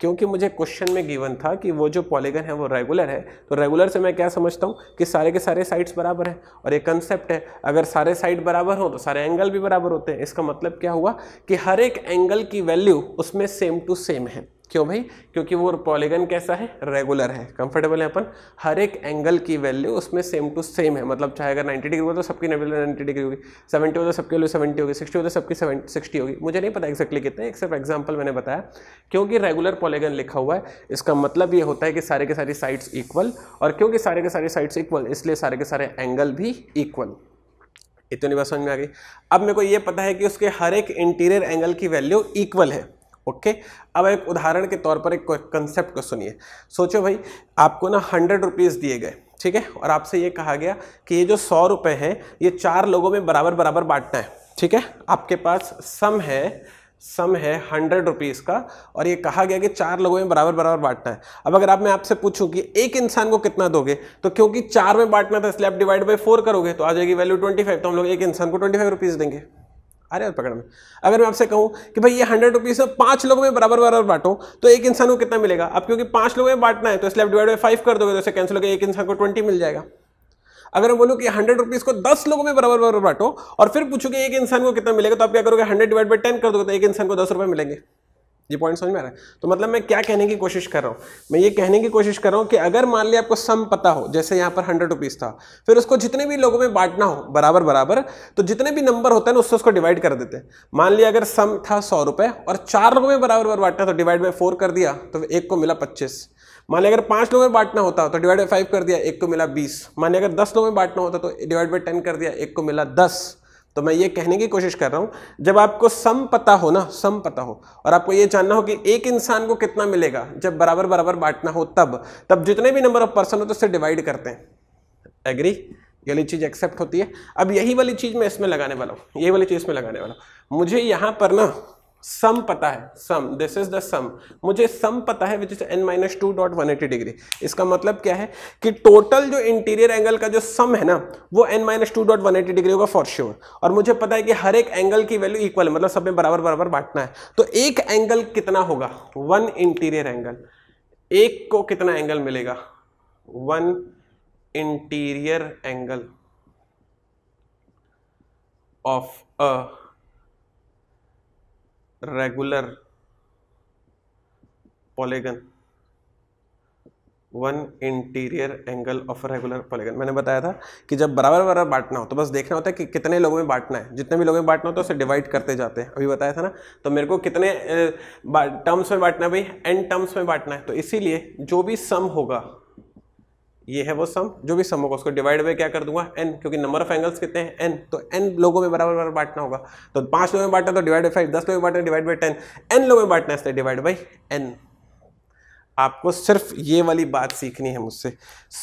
क्योंकि मुझे क्वेश्चन में गिवन था कि वो जो पॉलीगन है वो रेगुलर है तो रेगुलर से मैं क्या समझता हूँ कि सारे के सारे साइड्स बराबर हैं और एक कंसेप्ट है अगर सारे साइड बराबर हो तो सारे एंगल भी बराबर होते हैं इसका मतलब क्या हुआ कि हर एक एंगल की वैल्यू उसमें सेम टू सेम है क्यों भाई क्योंकि वो पॉलीगन कैसा है रेगुलर है कंफर्टेबल है अपन हर एक एंगल की वैल्यू उसमें सेम टू सेम है मतलब चाहे अगर 90 डिग्री हो तो सबकी नाइन्टी डिग्री होगी 70 हो तो सबके वैल्यू 70 होगी 60 हो तो सबकी 70 60 तो होगी मुझे नहीं पता एक्जैक्टली कितने एक सिर्फ एग्जाम्पल मैंने बताया क्योंकि रेगुलर पॉलीगन लिखा हुआ है इसका मतलब ये होता है कि सारे के सारी साइड्स इक्वल और क्योंकि सारे के सारी साइड्स इक्वल इसलिए सारे के सारे एंगल भी इक्वल इतनी बात समझ में आ गई अब मेरे को ये पता है कि उसके हर एक इंटीरियर एंगल की वैल्यू इक्वल है ओके okay? अब एक उदाहरण के तौर पर एक कंसेप्ट को सुनिए सोचो भाई आपको ना हंड्रेड रुपीज़ दिए गए ठीक है और आपसे ये कहा गया कि ये जो सौ रुपये हैं ये चार लोगों में बराबर बराबर बांटना है ठीक है आपके पास सम है सम है हंड्रेड रुपीज़ का और ये कहा गया कि चार लोगों में बराबर बराबर बांटना है अब अगर आप मैं आपसे पूछूं कि एक इंसान को कितना दोगे तो क्योंकि चार में बांटना था इसलिए आप डिवाइड बाई फोर करोगे तो आ जाएगी वैल्यू ट्वेंटी फाइव तो हम लोग एक इंसान को ट्वेंटी फाइव रुपीज़ देंगे अरे पकड़ में अगर मैं आपसे कहूँ कि भाई ये हंड्रेड रुपीज़ में पाँच लोगों में बराबर बराबर बांटो तो एक इंसान को कितना मिलेगा अब क्योंकि पाँच लोगों में बांटना है तो इसलिए आप डिवाइड बाई फाइव कर दोगे तो इसे कैंसिल होगा एक इंसान को ट्वेंटी मिल जाएगा अगर मैं बोलूँ कि हंड्रेड रुपीज़ को दस लोगों में बराबर बराबर बांटो और फिर पूछूंगे एक इंसान को कितना मिलेगा तो आप क्या करोगे हंड्रेड डिवाइड बाई टेन कर दोगे तो एक इंसान को दस रुपये मिलेंगे ये पॉइंट समझ में आ रहा है तो मतलब मैं क्या कहने की कोशिश कर रहा हूँ मैं ये कहने की कोशिश कर रहा हूँ कि अगर मान लिया आपको सम पता हो जैसे यहाँ पर हंड्रेड रुपीज़ था फिर उसको जितने भी लोगों में बांटना हो बराबर बराबर तो जितने भी नंबर होते हैं ना उससे उसको डिवाइड कर देते हैं मान लिया अगर सम था सौ रुपये और चार लोगों में बराबर बराबर बांटना तो डिवाइड बाई फोर कर दिया तो एक को मिला पच्चीस मान लिया अगर पाँच लोगों में बांटना होता तो डिवाइड बाई फाइव कर दिया एक को मिला बीस मान लिया अगर दस लोगों में बांटना होता तो डिवाइड बाई टेन कर दिया एक को मिला दस तो मैं ये कहने की कोशिश कर रहा हूं जब आपको सम पता हो ना सम पता हो और आपको ये जानना हो कि एक इंसान को कितना मिलेगा जब बराबर बराबर बांटना हो तब तब जितने भी नंबर ऑफ पर्सन हो तो उससे डिवाइड करते हैं एग्री ये वाली चीज़ एक्सेप्ट होती है अब यही वाली चीज़ मैं इसमें लगाने वाला हूँ यही वाली चीज़ इसमें लगाने वाला हूँ मुझे यहां पर ना सम पता है sum this is the sum मुझे सम पता है which is n minus two dot one eighty degree इसका मतलब क्या है कि टोटल जो इंटीरियर एंगल का जो सम है ना वो n minus two dot one eighty degree होगा फॉर श्योर और मुझे पता है कि हर एक एंगल की वैल्यू इक्वल है मतलब सब में बराबर बराबर बांटना है तो एक एंगल कितना होगा वन इंटीरियर एंगल एक को कितना एंगल मिलेगा one interior angle of a regular polygon one interior angle of regular polygon मैंने बताया था कि जब बराबर बराबर बांटना हो तो बस देखना होता है कि कितने लोगों में बांटना है जितने भी लोगों में बांटना हो तो उसे डिवाइड करते जाते हैं अभी बताया था ना तो मेरे को कितने टर्म्स में बांटना है भाई एन टर्म्स में बांटना है तो इसीलिए जो भी सम होगा ये है वो सम जो भी सम होगा उसको डिवाइड बाई क्या कर दूंगा एन क्योंकि नंबर ऑफ एंगल्स कितने हैं एन तो एन लोगों में बराबर बराबर बांटना होगा तो पांच लोगों में बांटना तो डिवाइड बाई फाइव दस लोगों में बांटना डिवाइड बाई टेन एन लोगों में बांटना इसलिए डिवाइड बाई एन आपको सिर्फ ये वाली बात सीखनी है मुझसे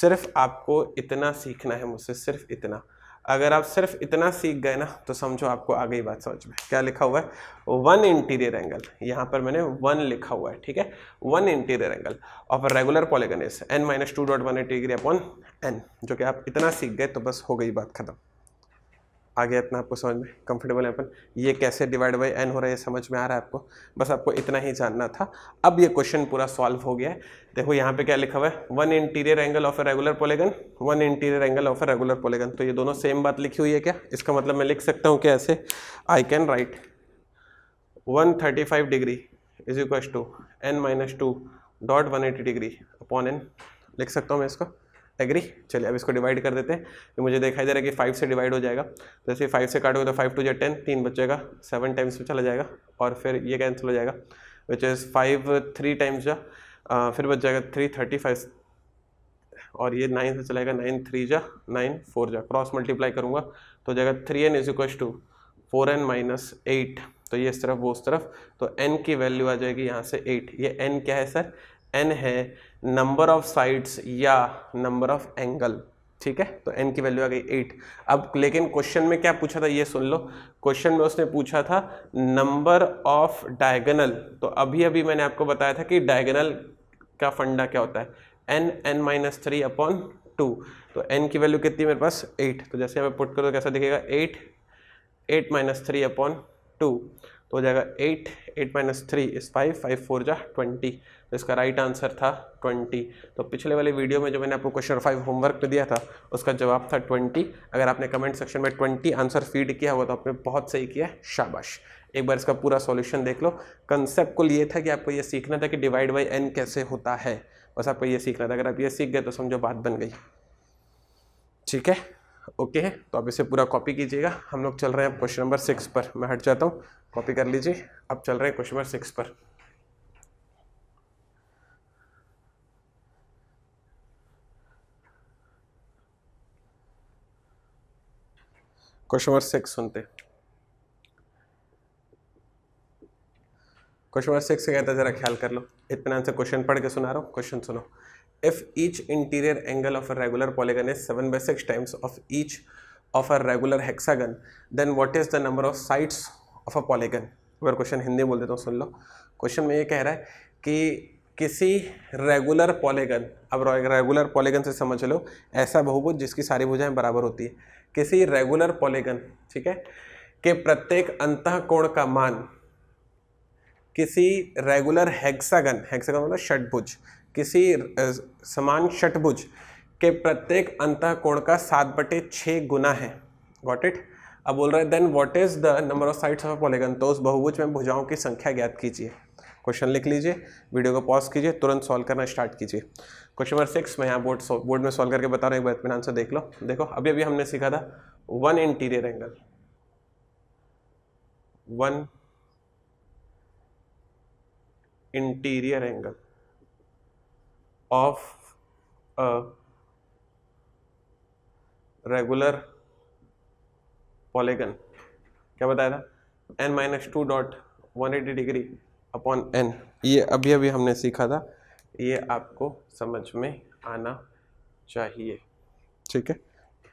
सिर्फ आपको इतना सीखना है मुझसे सिर्फ इतना अगर आप सिर्फ इतना सीख गए ना तो समझो आपको आ गई बात समझ में क्या लिखा हुआ है वन इंटीरियर एंगल यहाँ पर मैंने वन लिखा हुआ है ठीक है one interior angle of regular polygon n minus two dot one eight degree upon n जो कि आप इतना सीख गए तो बस हो गई बात खत्म आ गया इतना आपको समझ में कंफर्टेबल है अपन ये कैसे डिवाइड बाई एन हो रहा है समझ में आ रहा है आपको बस आपको इतना ही जानना था अब ये क्वेश्चन पूरा सॉल्व हो गया है देखो यहाँ पे क्या लिखा हुआ है one interior angle of a regular polygon one interior angle of a regular polygon तो ये दोनों सेम बात लिखी हुई है क्या इसका मतलब मैं लिख सकता हूँ कैसे I can write one thirty five degree is equal to n minus two dot one eighty degree upon n लिख सकता हूँ मैं इसको एग्री चलिए अब इसको डिवाइड कर देते हैं तो मुझे देखा दे रहा है कि फाइव से डिवाइड हो जाएगा जैसे तो फाइव से काटोगे तो फाइव टू जो टेन तीन बचेगा सेवन टाइम्स में चला जाएगा और फिर ये कैंसिल हो जाएगा which is five three times जा फिर बच जाएगा थ्री थर्टी फाइव और ये नाइन से चलाएगा नाइन थ्री जा नाइन फोर जा क्रॉस मल्टीप्लाई करूँगा तो जाएगा three n is equal to four n minus eight तो ये इस तरफ वो उस तरफ तो एन की वैल्यू आ जाएगी यहाँ से एट ये एन क्या है सर एन है नंबर ऑफ साइड्स या नंबर ऑफ एंगल ठीक है तो एन की वैल्यू आ गई एट अब लेकिन क्वेश्चन में क्या पूछा था ये सुन लो क्वेश्चन में उसने पूछा था नंबर ऑफ डायगनल तो अभी अभी मैंने आपको बताया था कि डायगनल का फंडा क्या होता है n n minus three upon two तो एन की वैल्यू कितनी मेरे पास एट तो जैसे मैं पुट करो तो कैसा दिखेगा eight eight minus three upon two तो हो जाएगा eight eight minus three is five five four जा ट्वेंटी तो इसका राइट आंसर था ट्वेंटी तो पिछले वाले वीडियो में जो मैंने आपको क्वेश्चन फाइव होमवर्क में दिया था उसका जवाब था ट्वेंटी अगर आपने कमेंट सेक्शन में ट्वेंटी आंसर फीड किया हुआ तो आपने बहुत सही किया शाबाश एक बार इसका पूरा सॉल्यूशन देख लो कंसेप्ट को ये था कि आपको ये सीखना था कि डिवाइड बाई एन कैसे होता है बस आपको ये सीखना था अगर आप ये सीख गए तो समझो बात बन गई ठीक है ओके है तो आप इसे पूरा कॉपी कीजिएगा हम लोग चल रहे हैं क्वेश्चन नंबर सिक्स पर मैं हट जाता हूँ कॉपी कर लीजिए अब चल रहे हैं क्वेश्चन नंबर सिक्स पर क्वेश्चन नंबर सिक्स सुनते क्वेश्चन नंबर सिक्स कहता जरा ख्याल कर लो इतना से क्वेश्चन पढ़ के सुना रहा हूँ क्वेश्चन सुनो if each interior angle of a regular polygon is seven by six times of each of a regular hexagon then what is the number of sides of a polygon अगर question Hindi बोल देता हूँ सुन लो question में ये कह रहा है कि किसी रेगुलर पॉलीगन अब रेगुलर पॉलीगन से समझ लो ऐसा बहुभुज जिसकी सारी भुजाएं बराबर होती है किसी रेगुलर पॉलीगन ठीक है के प्रत्येक अंत कोण का मान किसी रेगुलर हेक्सागन हेक्सागन मतलब षटभुज किसी समान षटभुज के प्रत्येक अंत कोण का सात बटे छः गुना है गॉट इट अब बोल रहा है then what is the number of sides of polygon तो उस बहुभुज में भुजाओं की संख्या ज्ञात कीजिए क्वेश्चन लिख लीजिए वीडियो को पॉज कीजिए तुरंत सॉल्व करना स्टार्ट कीजिए क्वेश्चन नंबर सिक्स मैं यहाँ बोर्ड बोर्ड में सॉल्व करके बता रहा हूँ एक बार अपना आंसर देख लो देखो अभी अभी हमने सीखा था one interior angle one interior angle of a regular polygon क्या बताया था n minus two dot one eighty degree upon n ये अभी अभी हमने सीखा था ये आपको समझ में आना चाहिए ठीक है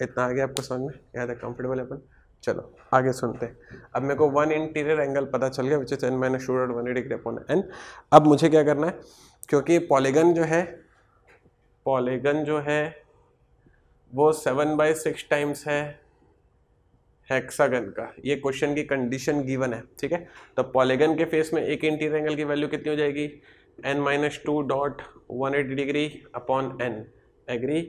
इतना आगे आपको समझ में याद है कंफर्टेबल अपन चलो आगे सुनते हैं अब मेरे को वन इंटीरियर एंगल पता चल गया which is n minus two dot one degree upon n अब मुझे क्या करना है क्योंकि पॉलीगन जो है पॉलीगन जो है वो सेवन बाई सिक्स टाइम्स है हेक्सागन का ये क्वेश्चन की कंडीशन गिवन है ठीक है तो पॉलीगन के फेस में एक इंटीरियर एंगल की वैल्यू कितनी हो जाएगी n minus two dot one eighty degree upon n agree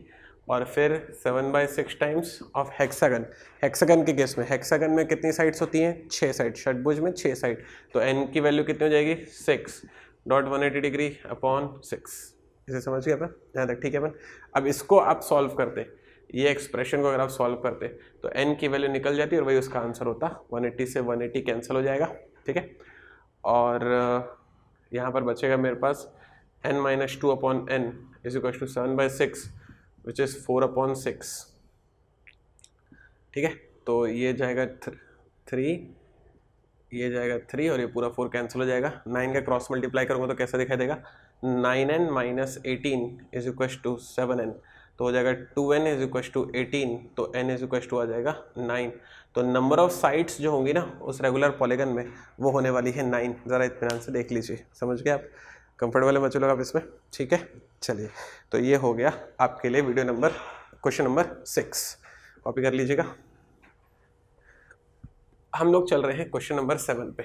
और फिर seven by six times of hexagon hexagon के केस में हेक्सागन में कितनी साइड्स होती हैं छः साइड षटभुज में छः साइड तो एन की वैल्यू कितनी हो जाएगी six dot one eighty degree upon six इसे समझ गया अपन यहाँ तक ठीक है अपन अब इसको आप सॉल्व करते ये एक्सप्रेशन को अगर आप सॉल्व करते तो एन की वैल्यू निकल जाती है और वही उसका आंसर होता 180 से 180 कैंसिल हो जाएगा ठीक है और यहाँ पर बचेगा मेरे पास n minus two upon n is equal to seven by six which is four upon six ठीक है तो ये जाएगा थ्री ये जाएगा थ्री और ये पूरा फोर कैंसिल हो जाएगा नाइन का क्रॉस मल्टीप्लाई करूँगा तो कैसा दिखाई देगा nine n minus eighteen is equal to seven n तो हो जाएगा two n is equal to eighteen तो एन इज इक्व टू आ जाएगा नाइन तो नंबर ऑफ साइड्स जो होंगी ना उस रेगुलर पॉलीगन में वो होने वाली है नाइन ज़रा इतमान से देख लीजिए समझ गए आप कंफर्टेबल है लोग आप इसमें ठीक है चलिए तो ये हो गया आपके लिए video number question number six copy कर लीजिएगा हम लोग चल रहे हैं क्वेश्चन नंबर सेवन पे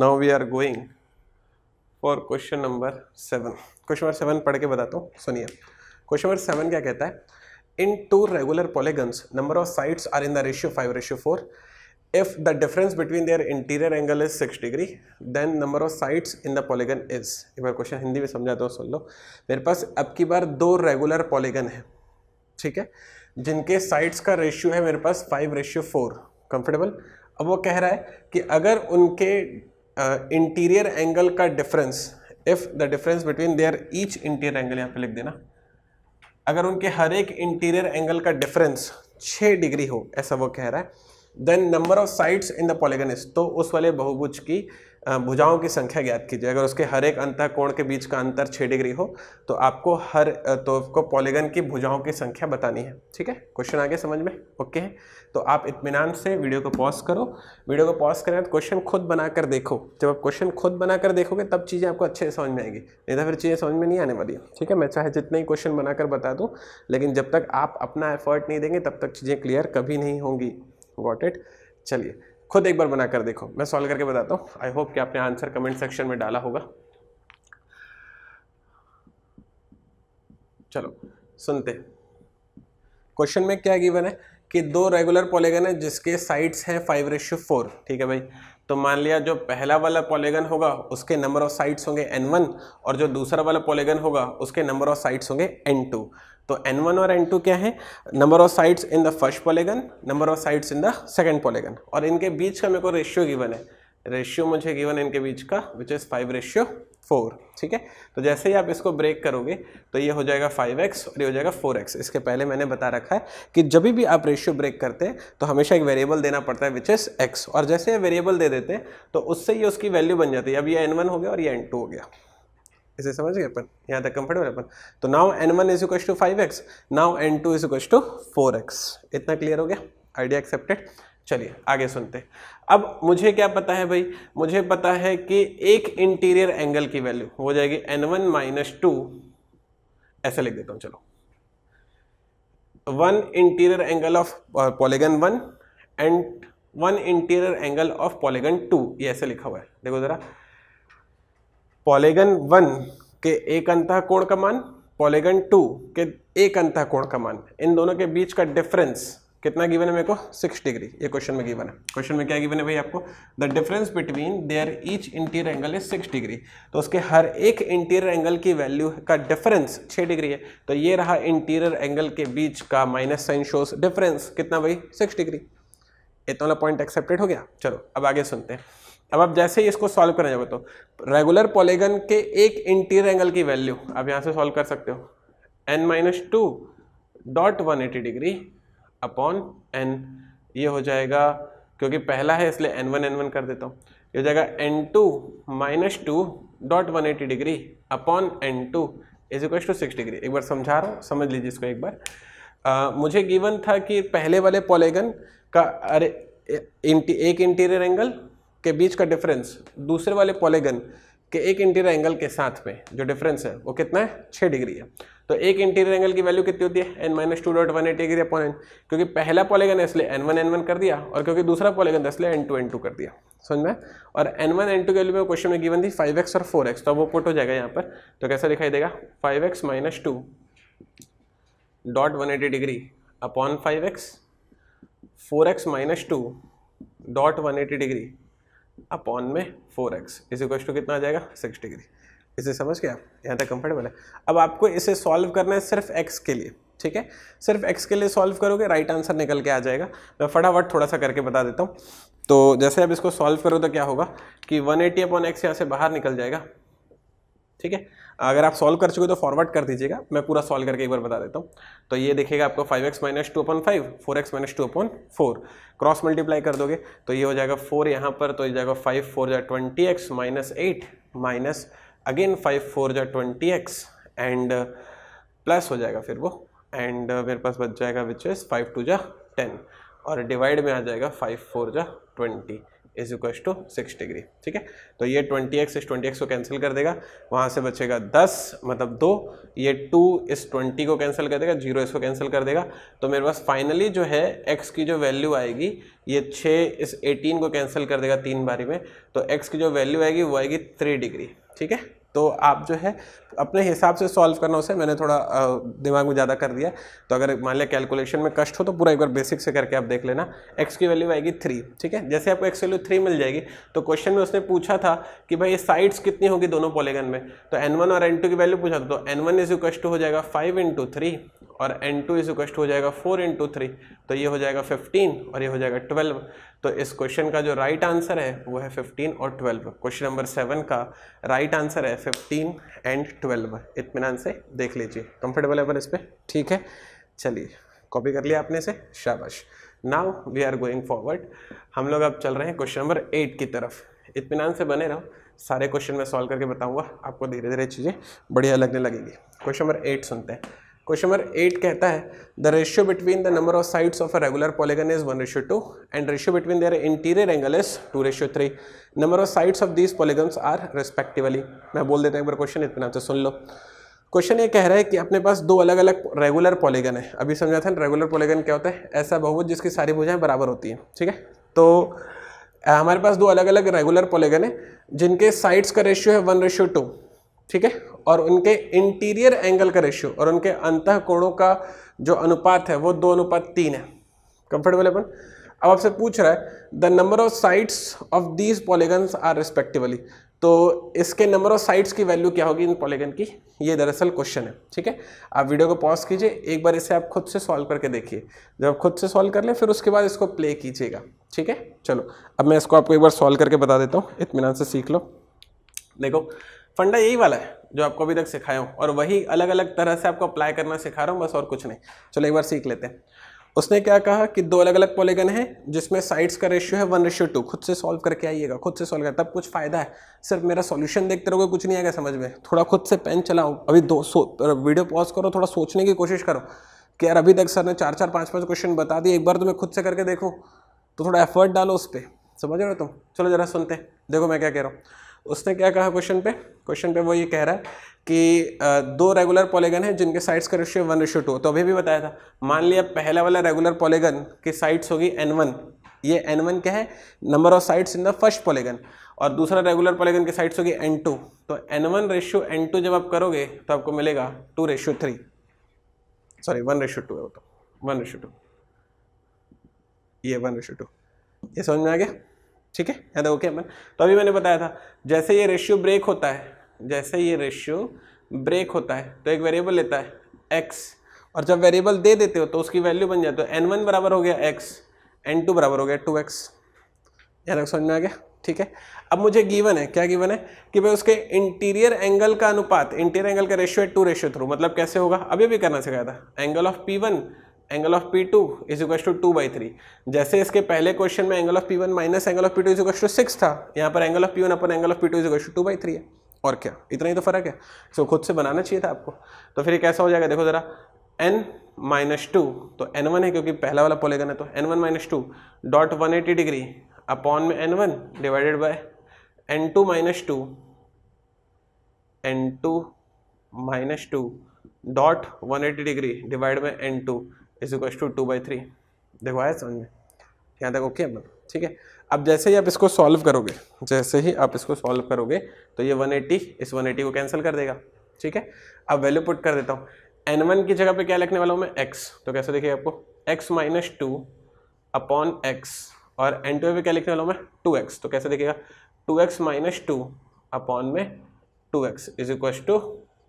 now we are going for question number seven question number seven पढ़ के बताता हूँ सुनिए क्वेश्चन नंबर सेवन क्या कहता है in two regular polygons, number of sides are in the ratio five ratio four if the difference between their interior angle is six degree then number of sides in the polygon is एक बार question Hindi में समझा दो तो सुन लो मेरे पास अब की बार दो रेगुलर पॉलीगन है ठीक है जिनके साइड्स का रेशियो है मेरे पास फाइव रेशियो फोर कंफर्टेबल अब वो कह रहा है कि अगर उनके इंटीरियर एंगल का difference if the difference between their each interior angle यहाँ पे लिख देना अगर उनके हर एक इंटीरियर एंगल का डिफरेंस छः डिग्री हो ऐसा वो कह रहा है then number of sides in the polygon तो उस वाले बहुभुज की भुजाओं की संख्या ज्ञात कीजिए अगर उसके हर एक अंतर कोण के बीच का अंतर छः डिग्री हो तो आपको हर तो आपको पॉलीगन की भुजाओं की संख्या बतानी है ठीक है क्वेश्चन आगे समझ में ओके है तो आप इतमान से वीडियो को पॉज करो वीडियो को पॉज करें तो क्वेश्चन खुद बनाकर देखो जब आप क्वेश्चन खुद बनाकर देखोगे तब चीज़ें आपको अच्छे से समझ में आएगी नहीं तो फिर चीज़ें समझ में नहीं आने वाली ठीक है मैं चाहे जितने ही क्वेश्चन बनाकर बता दूँ लेकिन जब तक आप अपना एफर्ट नहीं देंगे तब तक चीज़ें क्लियर कभी नहीं होंगी वॉट इट चलिए खुद एक बार बनाकर देखो मैं सॉल्व करके बताता हूँ आई होप कि आपने आंसर कमेंट सेक्शन में डाला होगा चलो सुनते क्वेश्चन में क्या गिवन है कि दो रेगुलर पॉलीगन है जिसके साइड्स हैं फाइव रेशियो फोर ठीक है भाई तो मान लिया जो पहला वाला पॉलीगन होगा उसके नंबर ऑफ साइड्स होंगे एन वन और जो दूसरा वाला पॉलीगन होगा उसके नंबर ऑफ साइड्स होंगे एन टू तो N1 और N2 क्या है number of sides in the first polygon number of sides in the second polygon और इनके बीच का मेरे को रेशियो गिवन है रेशियो मुझे गिवन है इनके बीच का which is five ratio four ठीक है तो जैसे ही आप इसको ब्रेक करोगे तो ये हो जाएगा फाइव एक्स और ये हो जाएगा फोर एक्स इसके पहले मैंने बता रखा है कि जब भी आप रेशियो ब्रेक करते हैं तो हमेशा एक वेरिएबल देना पड़ता है विच इज़ एक्स और जैसे ये वेरिएबल दे देते हैं तो उससे ये उसकी वैल्यू बन जाती है अब ये एन वन हो गया और ये एन टू हो गया इसे समझ गए अपन यहाँ तक कंफर्टेबल अपन तो now n one is equal to five x now n two is equal to four x इतना क्लियर हो गया आइडिया एक्सेप्टेड चलिए आगे सुनते अब मुझे क्या पता है भाई मुझे पता है कि एक इंटीरियर एंगल की वैल्यू हो जाएगी एन वन माइनस टू ऐसे लिख देता हूँ चलो one interior angle of polygon one and one interior angle of polygon two ये ऐसे लिखा हुआ है देखो ज़रा पॉलेगन वन के एक अंतः कोण का मान पॉलेगन टू के एक अंतः कोण का मान इन दोनों के बीच का डिफरेंस कितना गिवन है मेरे को सिक्स डिग्री ये क्वेश्चन में गिवन है क्वेश्चन में क्या गिवन है भाई आपको the difference between their each interior angle is six degree तो उसके हर एक इंटीरियर एंगल की वैल्यू का डिफरेंस छः डिग्री है तो ये रहा इंटीरियर एंगल के बीच का माइनस साइन शोस डिफरेंस कितना भाई सिक्स डिग्री इतना वाला पॉइंट एक्सेप्टेड हो गया चलो अब आगे सुनते हैं अब आप जैसे ही इसको सॉल्व करना चाहोगे तो रेगुलर पॉलीगन के एक इंटीरियर एंगल की वैल्यू आप यहाँ से सॉल्व कर सकते हो n minus two dot one eighty degree upon n ये हो जाएगा क्योंकि पहला है इसलिए एन वन एन वन कर देता हूँ ये हो जाएगा n two minus two dot one eighty degree upon n two is equal to six degree एक बार समझा रहा हूँ समझ लीजिए इसको एक बार आ, मुझे गिवन था कि पहले वाले पॉलेगन का अरे इंटी, एक इंटीरियर एंगल के बीच का डिफरेंस दूसरे वाले पॉलीगन के एक इंटीरियर एंगल के साथ में जो डिफरेंस है वो कितना है छः डिग्री है तो एक इंटीरियर एंगल की वैल्यू कितनी होती है n minus two dot one eight degree upon n क्योंकि पहला पॉलीगन है इसलिए एन वन एन वन कर दिया और क्योंकि दूसरा पॉलीगन है इसलिए एन टू एन टू कर दिया समझ में और एन वन एन टू की वैल्यू में क्वेश्चन में गिवन थी फाइव एक्स और फोर एक्स तो वो पुट हो जाएगा यहाँ पर तो कैसा दिखाई देगा five x minus two dot one eighty degree upon five x four x minus two dot one eighty degree upon में फोर एक्स इस इक्वेश टू कितना आ जाएगा सिक्स डिग्री इसे समझ के आप यहाँ तक कंफर्टेबल है अब आपको इसे सॉल्व करना है सिर्फ एक्स के लिए ठीक है सिर्फ एक्स के लिए सॉल्व करोगे राइट आंसर निकल के आ जाएगा मैं फटाफट थोड़ा सा करके बता देता हूँ तो जैसे आप इसको सॉल्व करो तो क्या होगा कि वन एटी अपॉन एक्स यहाँ से बाहर निकल जाएगा ठीक है अगर आप सॉल्व कर चुके तो फॉरवर्ड कर दीजिएगा मैं पूरा सॉल्व करके एक बार बता देता हूँ तो ये देखिएगा आपको five x minus two upon five four x minus two upon four cross multiply कर दोगे तो ये हो जाएगा फोर यहाँ पर तो ये जाएगा फाइव फोर जा twenty x minus eight minus again five four जा ट्वेंटी एक्स एंड प्लस हो जाएगा फिर वो एंड मेरे पास बच जाएगा विच इज़ फाइव टू जा टेन और डिवाइड में आ जाएगा फाइव फोर जा twenty is equal to six degree ठीक है तो ये ट्वेंटी एक्स इस ट्वेंटी एक्स को कैंसिल कर देगा वहाँ से बचेगा दस मतलब दो ये टू इस ट्वेंटी को कैंसिल कर देगा जीरो इसको कैंसिल कर देगा तो मेरे पास फाइनली जो है एक्स की जो वैल्यू आएगी ये छः इस एटीन को कैंसिल कर देगा तीन बारी में तो एक्स की जो वैल्यू आएगी वो आएगी थ्री डिग्री ठीक है तो आप जो है अपने हिसाब से सॉल्व करना उसे मैंने थोड़ा दिमाग में ज़्यादा कर दिया तो अगर मान लिया कैलकुलेशन में कष्ट हो तो पूरा एक बार बेसिक से करके आप देख लेना एक्स की वैल्यू आएगी थ्री ठीक है जैसे आपको एक्स वैल्यू थ्री मिल जाएगी तो क्वेश्चन में उसने पूछा था कि भाई ये साइड्स कितनी होगी दोनों पॉलीगन में तो एन वन और एन टू की वैल्यू पूछा था तो एन वन इज यू टू हो जाएगा फाइव इंटू थ्री और एन टू इज इक्वेस्ट हो जाएगा फोर इंटू थ्री तो ये हो जाएगा फिफ्टीन और ये हो जाएगा ट्वेल्व तो इस क्वेश्चन का जो राइट right आंसर है वो है फिफ्टीन और ट्वेल्व क्वेश्चन नंबर सेवन का राइट right आंसर है फिफ्टीन एंड ट्वेल्व इतमान से देख लीजिए कंफर्टेबल है पर इस पर ठीक है चलिए कॉपी कर लिया आपने से शाबाश now we are going forward हम लोग अब चल रहे हैं क्वेश्चन नंबर एट की तरफ इतमान से बने रहो सारे क्वेश्चन मैं सॉल्व करके बताऊंगा आपको धीरे धीरे चीज़ें बढ़िया लगने लगेगी क्वेश्चन नंबर एट सुनते हैं क्वेश्चन नंबर एट कहता है the ratio between the number of sides of a regular polygon is one ratio two and ratio between their interior angle is two ratio three number of sides of these polygons are respectively मैं बोल देता हूँ एक बार question इतना से तो सुन लो question ये कह रहा है कि अपने पास दो अलग अलग रेगुलर पॉलीगन है अभी समझा था रेगुलर पॉलीगन क्या होता है ऐसा बहुत जिसकी सारी भुजाएं बराबर होती हैं ठीक है तो हमारे पास दो अलग अलग रेगुलर पॉलीगन है जिनके साइड्स का रेशियो है वन रेशियो टू ठीक है और उनके इंटीरियर एंगल का रेशियो और उनके अंत कोणों का जो अनुपात है वो दो अनुपात तीन है कंफर्टेबल अपन अब आपसे पूछ रहा है the number of sides of these polygons are respectively तो इसके नंबर ऑफ साइड्स की वैल्यू क्या होगी इन पॉलीगन की ये दरअसल क्वेश्चन है ठीक है आप वीडियो को पॉज कीजिए एक बार इसे आप खुद से सॉल्व करके देखिए जब आप खुद से सॉल्व कर लें फिर उसके बाद इसको प्ले कीजिएगा ठीक है चलो अब मैं इसको आपको एक बार सॉल्व करके बता देता हूँ इतमान से सीख लो देखो फंडा यही वाला है जो आपको अभी तक सिखाया हूँ और वही अलग अलग तरह से आपको अप्लाई करना सिखा रहा हूँ बस और कुछ नहीं चलो एक बार सीख लेते हैं उसने क्या कहा कि दो अलग अलग पॉलीगन है जिसमें साइड्स का रेशियो है वन रेशियो टू खुद से सॉल्व करके आइएगा खुद से सॉल्व कर तब कुछ फ़ायदा है सिर्फ मेरा सॉल्यूशन देखते रहोगे कुछ नहीं आएगा समझ में थोड़ा खुद से पेन चलाओ अभी दो सो वीडियो पॉज करो थोड़ा सोचने की कोशिश करो कि यार अभी तक सर ने चार चार पाँच पाँच क्वेश्चन बता दिए एक बार तो मैं खुद से करके देखूँ तो थोड़ा एफर्ट डालो उस पर समझ रहे हो तुम चलो ज़रा सुनते देखो मैं क्या कह रहा हूँ उसने क्या कहा क्वेश्चन पे क्वेश्चन पे वो ये कह रहा है कि दो रेगुलर पॉलीगन हैं जिनके साइड्स का रेशियो वन रेशियो टू तो अभी भी बताया था मान लिया पहला वाला रेगुलर पॉलीगन की साइड्स होगी एन वन ये एन वन क्या है number of sides in the first polygon और दूसरा रेगुलर पॉलीगन की साइड्स होगी एन टू तो n one ratio n two जब आप करोगे तो आपको मिलेगा two ratio three sorry one ratio two है वो तो वन रेशियो टू ये वन रेशियो टू ये समझ में आ गया ठीक है याद ओके अमन तो अभी मैंने बताया था जैसे ये रेशियो ब्रेक होता है जैसे ये रेशियो ब्रेक होता है तो एक वेरिएबल लेता है एक्स और जब वेरिएबल दे देते हो तो उसकी वैल्यू बन जाती है एन तो वन बराबर हो गया एक्स एन टू बराबर हो गया टू एक्स यहाँ तक समझ में आ गया ठीक है अब मुझे गिवन है क्या गिवन है कि भाई उसके इंटीरियर एंगल का अनुपात इंटीरियर एंगल का रेशियो है टू रेशियो थ्रू मतलब कैसे होगा अभी भी करना सिखाया था angle of P one angle of P two is equal to two by three जैसे इसके पहले क्वेश्चन में angle of one minus angle of P two is equal to six था यहाँ पर angle of one upon angle of P two is equal to by three है और क्या इतना ही तो फर्क है सो so, खुद से बनाना चाहिए था आपको तो फिर कैसा हो जाएगा देखो ज़रा एन माइनस टू तो एन वन है क्योंकि पहला वाला पोलेगन है तो n one minus two dot one eighty degree upon में n one divided by n two minus two n two minus two dot one eighty degree divide by n two is equal to two by three देखो आया समझ में यहाँ तक okay मतलब ठीक है अब जैसे ही आप इसको सॉल्व करोगे जैसे ही आप इसको सॉल्व करोगे तो ये 180 इस 180 को कैंसिल कर देगा ठीक है अब वैल्यू पुट कर देता हूँ एन की जगह पे क्या लिखने वाला हूँ मैं x तो कैसे देखिए आपको x minus two upon x और एन टू पे क्या लिखने वाला हूँ मैं टू एक्स तो कैसे देखिएगा two x minus two upon में two x is equal to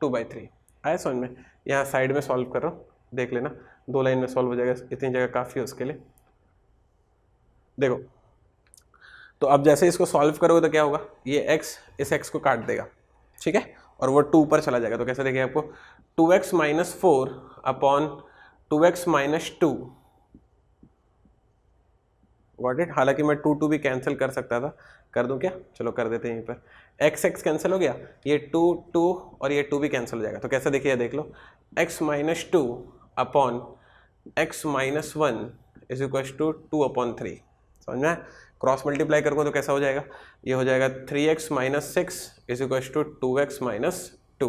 two by three आया समझ में यहाँ साइड में सॉल्व कर रहा हूँ देख लेना दो लाइन में सॉल्व हो जाएगा इतनी जगह काफ़ी है उसके लिए देखो तो अब जैसे इसको सॉल्व करोगे तो क्या होगा ये एक्स इस एक्स को काट देगा ठीक है और वो टू ऊपर चला जाएगा तो कैसे देखिए आपको two x minus four upon two x minus two what it हालांकि मैं टू टू भी कैंसिल कर सकता था कर दूं क्या चलो कर देते हैं यहीं पर एक्स एक्स कैंसिल हो गया ये टू टू और ये टू भी कैंसिल हो जाएगा तो कैसे देखिए देख लो x minus two upon x minus one is equal to two upon three समझ में क्रॉस मल्टीप्लाई करूँगा तो कैसा हो जाएगा ये हो जाएगा three x minus six is equal to two x minus two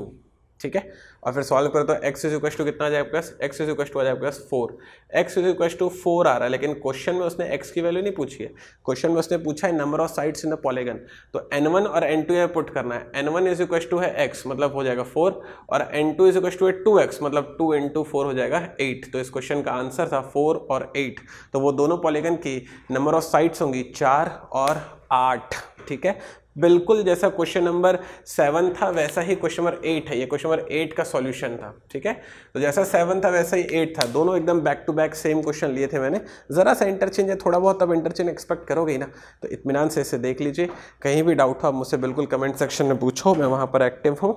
ठीक है और फिर सॉल्व करो तो एक्स इज इक्वेस्ट टू कितना जाएगा प्लस एक्स इज इक्वेस्ट टू आ जाए आपके फोर एक्स इज इक्वेस्ट टू फोर आ रहा है लेकिन क्वेश्चन में उसने एक्स की वैल्यू नहीं पूछी है क्वेश्चन में उसने पूछा है number of sides in the polygon तो एन वन और एन टू यहाँ पुट करना है एन वन इज इक्वेस्ट टू है एक्स मतलब हो जाएगा फोर और एन टू इज इक्वेस्ट टू है टू एक्स मतलब टू इन टू फोर हो जाएगा एट तो इस क्वेश्चन का आंसर था फोर और एट तो वो दोनों पॉलीगन की नंबर ऑफ साइड्स होंगी चार और आठ ठीक है बिल्कुल जैसा क्वेश्चन नंबर सेवन था वैसा ही क्वेश्चन नंबर एट है ये क्वेश्चन नंबर एट का सॉल्यूशन था ठीक है तो जैसा सेवन था वैसा ही एट था दोनों एकदम back to back same question लिए थे मैंने ज़रा सा इंटरचेंज है थोड़ा बहुत अब इंटरचेंज एक्सपेक्ट करोगे ना तो इतमान से इसे देख लीजिए कहीं भी डाउट हो आप मुझसे बिल्कुल कमेंट सेक्शन में पूछो मैं वहाँ पर एक्टिव हूँ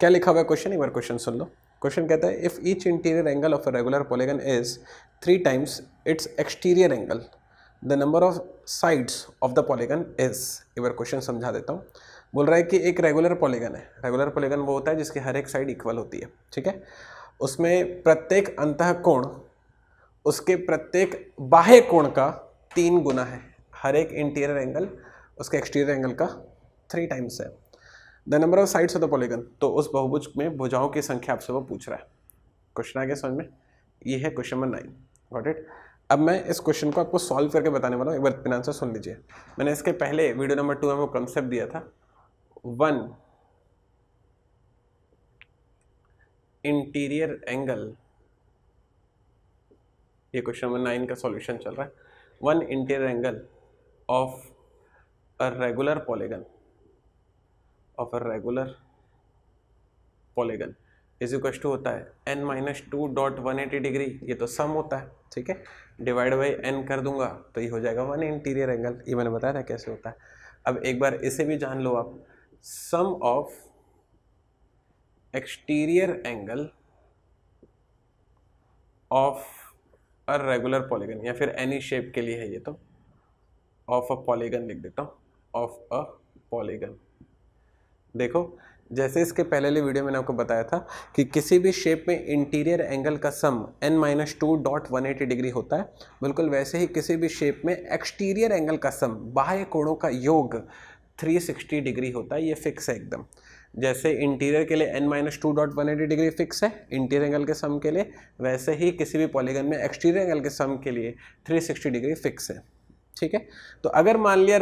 क्या लिखा हुआ है क्वेश्चन एक बार क्वेश्चन सुन लो क्वेश्चन कहता है if each interior angle of a regular polygon is three times its exterior angle the number of sides of the polygon is एक बार क्वेश्चन समझा देता हूँ बोल रहा है कि एक रेगुलर पॉलीगन है रेगुलर पॉलीगन वो होता है जिसकी हर एक साइड इक्वल होती है ठीक है उसमें प्रत्येक अंत कोण उसके प्रत्येक बाह्य कोण का तीन गुना है हर एक इंटीरियर एंगल उसके एक्सटीरियर एंगल का थ्री टाइम्स है the number of sides of the polygon तो उस बहुभुज में भुजाओं की संख्या आपसे वो पूछ रहा है क्वेश्चन आ गया समझ में ये है question number nine got it अब मैं इस क्वेश्चन को आपको सॉल्व करके बताने वाला हूँ एक बार आंसर सुन लीजिए मैंने इसके पहले वीडियो नंबर टू में वो कॉन्सेप्ट दिया था वन इंटीरियर एंगल ये क्वेश्चन नंबर नाइन का सॉल्यूशन चल रहा है one interior angle of a regular polygon of a regular polygon is equal to होता है n minus two dot one eighty degree ये तो सम होता है ठीक है डिवाइड बाई एन कर दूंगा तो ये हो जाएगा वन इंटीरियर एंगल ये मैंने बताया था कैसे होता है अब एक बार इसे भी जान लो आप sum of exterior angle of a regular polygon या फिर एनी शेप के लिए है ये तो ऑफ अ पॉलीगन लिख देता हूँ ऑफ अ पॉलीगन देखो जैसे इसके पहले वीडियो मैंने आपको बताया था कि किसी भी शेप में इंटीरियर एंगल का sum n minus two dot one eighty degree होता है बिल्कुल वैसे ही किसी भी शेप में एक्सटीरियर एंगल का सम बाह्य कोणों का योग थ्री सिक्सटी डिग्री होता है ये फिक्स है एकदम जैसे इंटीरियर के लिए n minus two dot one eighty degree fix है इंटीरियर एंगल के सम के लिए वैसे ही किसी भी पॉलीगन में एक्सटीरियर एंगल के सम के लिए थ्री सिक्सटी डिग्री फिक्स है ठीक है तो अगर मान लिया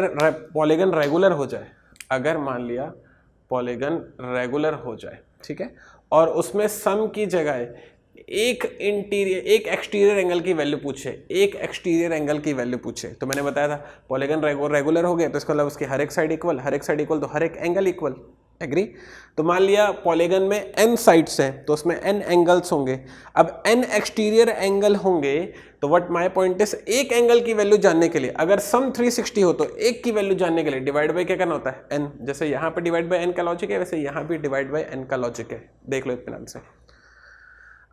पॉलीगन रेगुलर हो जाए अगर मान लिया पॉलीगन रेगुलर हो जाए ठीक है और उसमें सम की जगह एक इंटीरियर एक एक्सटीरियर एंगल की वैल्यू पूछे एक एक्सटीरियर एंगल की वैल्यू पूछे तो मैंने बताया था पॉलीगन रेगुलर हो गया तो इसका मतलब उसके हर एक साइड इक्वल हर एक साइड इक्वल तो हर एक एंगल इक्वल एग्री तो मान लिया पॉलीगन में एन साइड्स हैं तो उसमें एन एंगल्स होंगे अब एन एक्सटीरियर एंगल होंगे तो वट माई पॉइंट इस एक एंगल की वैल्यू जानने के लिए अगर सम 360 हो तो एक की वैल्यू जानने के लिए डिवाइड बाई क्या करना होता है एन जैसे यहाँ पर डिवाइड बाई एन का लॉजिक है वैसे यहाँ भी डिवाइड बाई एन का लॉजिक है देख लो इतने से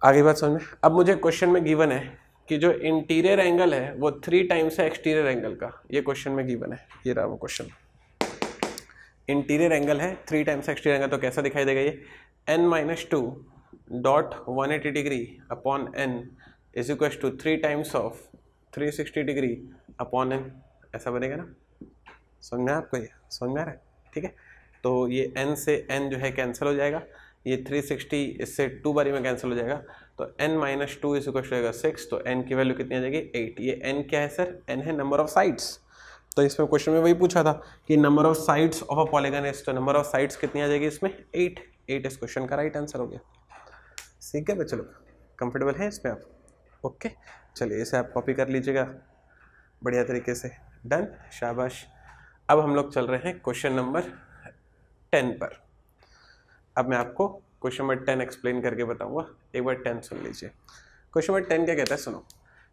आगे बात समझ में अब मुझे क्वेश्चन में गिवन है कि जो इंटीरियर एंगल है वो थ्री टाइम्स है एक्सटीरियर एंगल का ये क्वेश्चन में गिवन है ये रहा वो क्वेश्चन इंटीरियर एंगल है थ्री टाइम्स एक्सटीरियर एंगल तो कैसा दिखाई देगा ये n minus two dot one eighty degree upon n is equal to three times of three sixty degree upon n ऐसा बनेगा ना समझना आपको ये समझ में आ रहा है ठीक है तो ये एन से एन जो है कैंसिल हो जाएगा ये 360 इससे टू बारी में कैंसिल हो जाएगा तो n माइनस टू इस क्वेश्चन होगा सिक्स तो n की वैल्यू कितनी आ जाएगी एट ये n क्या है सर n है नंबर ऑफ साइड्स तो इसमें क्वेश्चन में वही पूछा था कि number of sides of a polygon is तो नंबर ऑफ साइड्स कितनी आ जाएगी इसमें एट एट इस क्वेश्चन का राइट आंसर हो गया ठीक है बच्चों लोग कंफर्टेबल है इसमें आप ओके चलिए इसे आप कॉपी कर लीजिएगा बढ़िया तरीके से डन शाबाश अब हम लोग चल रहे हैं क्वेश्चन नंबर टेन पर अब मैं आपको क्वेश्चन नंबर टेन एक्सप्लेन करके बताऊंगा एक बार टेन सुन लीजिए क्वेश्चन नंबर टेन क्या कहता है सुनो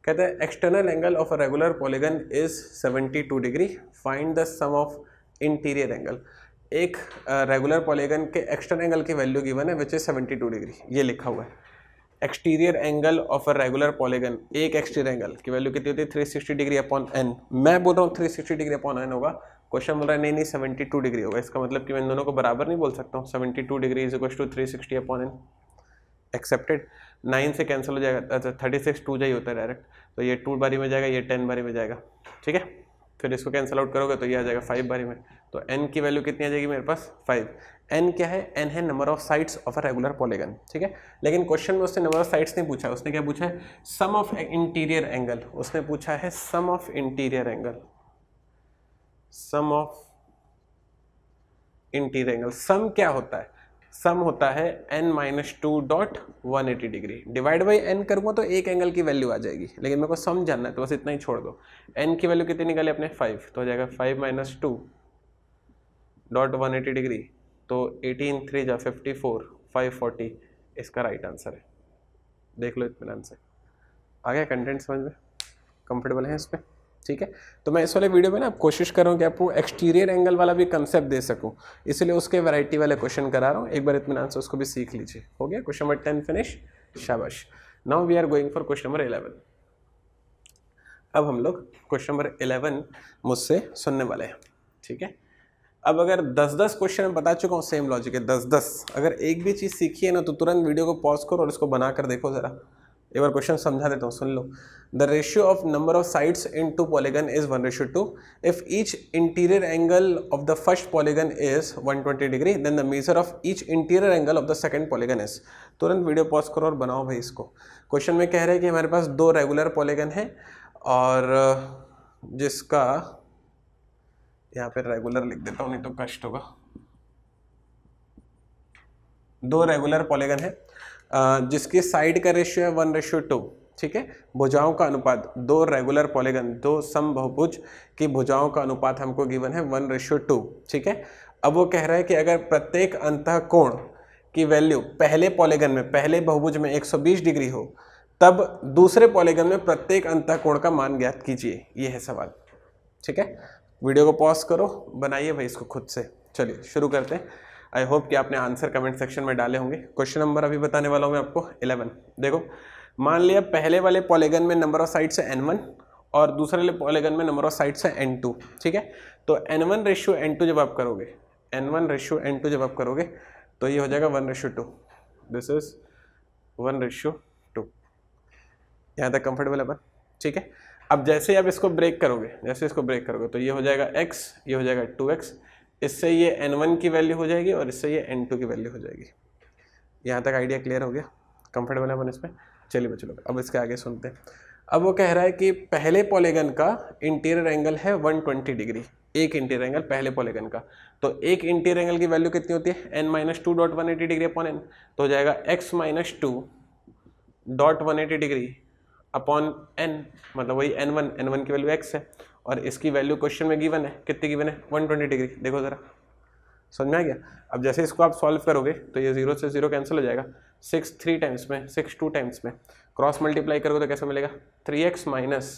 कहता है external angle of a regular polygon is 72 degree find the sum of interior angle एक रेगुलर uh, पॉलीगन के एक्सटर्नल एंगल की वैल्यू गिवन है विच इज टू डिग्री ये लिखा हुआ है exterior angle of a regular polygon एक exterior angle की वैल्यू कितनी होती है सिक्सटी डिग्री अपॉन एन मैं बोल रहा हूँ सिक्सटी डिग्री अपॉन एन होगा क्वेश्चन बोल रहा है नहीं नहीं सेवेंटी टू डिग्री होगा इसका मतलब कि मैं इन दोनों को बराबर नहीं बोल सकता हूँ seventy two degree is equal to three sixty upon n accepted nine से कैंसिल हो जाएगा अच्छा थर्टी सिक्स टू जी होता है डायरेक्ट तो ये टू बारी में जाएगा ये टेन बारी में जाएगा ठीक है फिर इसको कैंसिल आउट करोगे तो ये आ जाएगा फाइव बारी में तो एन की वैल्यू कितनी आ जाएगी मेरे पास फाइव एन क्या है एन है number of sides of a regular polygon ठीक है लेकिन क्वेश्चन में उसने नंबर ऑफ साइड्स नहीं पूछा उसने क्या पूछा है सम ऑफ इंटीरियर एंगल उसने पूछा है sum of interior angle sum of interior angle sum क्या होता है सम होता है n minus two dot one eighty degree divide by n करूँगा तो एक एंगल की वैल्यू आ जाएगी लेकिन मेरे को सम जानना है तो बस इतना ही छोड़ दो एन की वैल्यू कितनी निकाली अपने फाइव तो हो जाएगा five minus two dot one eighty degree तो एटीन थ्री जा फिफ्टी फोर फाइव फोर्टी इसका राइट आंसर है देख लो इतमान से आ गया कंटेंट समझ में कंफर्टेबल है इस पर ठीक है तो मैं इस वाले वीडियो में ना कोशिश करूँ कि आपको एक्सटीरियर एंगल वाला भी कंसेप्ट दे सकूँ इसलिए उसके वैरायटी वाले क्वेश्चन करा रहा हूँ एक बार इतना आंसर उसको भी सीख लीजिए हो गया क्वेश्चन नंबर टेन फिनिश शाबाश now we are going for question number eleven अब हम लोग क्वेश्चन नंबर इलेवन मुझसे सुनने वाले हैं ठीक है अब अगर दस दस क्वेश्चन मैं बता चुका हूँ सेम लॉजिक है दस दस अगर एक भी चीज़ सीखी है ना तो तुरंत वीडियो को पॉज करो और इसको बना कर देखो ज़रा एक बार क्वेश्चन समझा देता हूँ सुन लो the ratio of number of sides in two polygon is one ratio two if each interior angle of the first polygon is 120 degree then the measure of each interior angle of the second polygon is तुरंत video pause करो और बनाओ भाई इसको question में कह रहे हैं कि हमारे पास दो रेगुलर पॉलीगन है और जिसका यहाँ पर रेगुलर लिख देता हूँ नहीं तो कष्ट होगा दो रेगुलर पॉलीगन है जिसके साइड का रेशियो है वन रेशियो टू ठीक है भुजाओं का अनुपात दो रेगुलर पॉलीगन दो सम बहुभुज की भुजाओं का अनुपात हमको गिवन है वन रेशियो टू ठीक है अब वो कह रहा है कि अगर प्रत्येक अंत कोण की वैल्यू पहले पॉलीगन में पहले बहुभुज में 120 डिग्री हो तब दूसरे पॉलीगन में प्रत्येक अंत कोण का मान ज्ञात कीजिए ये है सवाल ठीक है वीडियो को पॉज करो बनाइए भाई इसको खुद से चलिए शुरू करते हैं आई होप कि आपने आंसर कमेंट सेक्शन में डाले होंगे क्वेश्चन नंबर अभी बताने वाला हूँ मैं आपको इलेवन देखो मान लिया पहले वाले पॉलीगन में नंबर ऑफ साइड्स है एन वन और दूसरे वाले पॉलीगन में नंबर ऑफ साइड्स है एन टू ठीक है तो n one ratio n two जब आप करोगे n one ratio n two जब आप करोगे तो ये हो जाएगा one ratio two this is one ratio two यहाँ तक कंफर्टेबल अपन ठीक है अब जैसे आप इसको ब्रेक करोगे जैसे इसको ब्रेक करोगे तो ये हो जाएगा एक्स ये हो जाएगा टू एक्स इससे ये एन वन की वैल्यू हो जाएगी और इससे ये एन टू की वैल्यू हो जाएगी यहाँ तक आइडिया क्लियर हो गया कंफर्टेबल है अपन इसमें चलिए बच्चे लोग अब इसके आगे सुनते हैं अब वो कह रहा है कि पहले पॉलीगन का इंटीरियर एंगल है 120 डिग्री एक इंटीरियर एंगल पहले पॉलीगन का तो एक इंटीरियर एंगल की वैल्यू कितनी होती है n minus two dot one eighty degree upon n तो हो जाएगा x minus two dot one eighty degree upon n मतलब वही एन वन एन वन की वैल्यू एक्स है और इसकी वैल्यू क्वेश्चन में गिवन है कितनी गिवन है 120 डिग्री देखो ज़रा समझ में आ गया अब जैसे इसको आप सॉल्व करोगे तो ये जीरो से जीरो कैंसिल हो जाएगा सिक्स थ्री टाइम्स में सिक्स टू टाइम्स में क्रॉस मल्टीप्लाई करोगे तो कैसे मिलेगा three x minus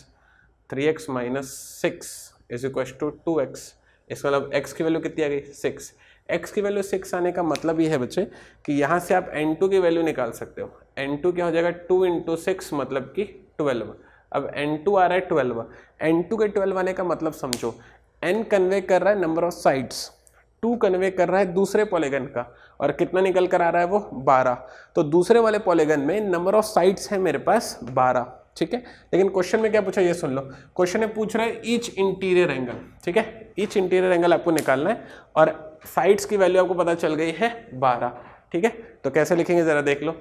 three x minus six is equal to two x इसका मतलब एक्स की वैल्यू कितनी आ गई सिक्स एक्स की वैल्यू सिक्स आने का मतलब ये है बच्चे कि यहाँ से आप एन टू की वैल्यू निकाल सकते हो एन टू क्या हो जाएगा टू इंटू सिक्स मतलब कि ट्वेल्व अब N2 आ रहा है 12 N2 के 12 आने का मतलब समझो N कन्वे कर रहा है number of sides to convey कर रहा है दूसरे पॉलीगन का और कितना निकल कर आ रहा है वो बारह तो दूसरे वाले पॉलीगन में नंबर ऑफ साइड्स है मेरे पास बारह ठीक है लेकिन क्वेश्चन में क्या पूछा ये सुन लो क्वेश्चन में पूछ रहा है ईच इंटीरियर एंगल ठीक है ईच इंटीरियर एंगल आपको निकालना है और साइड्स की वैल्यू आपको पता चल गई है बारह ठीक है तो कैसे लिखेंगे जरा देख लो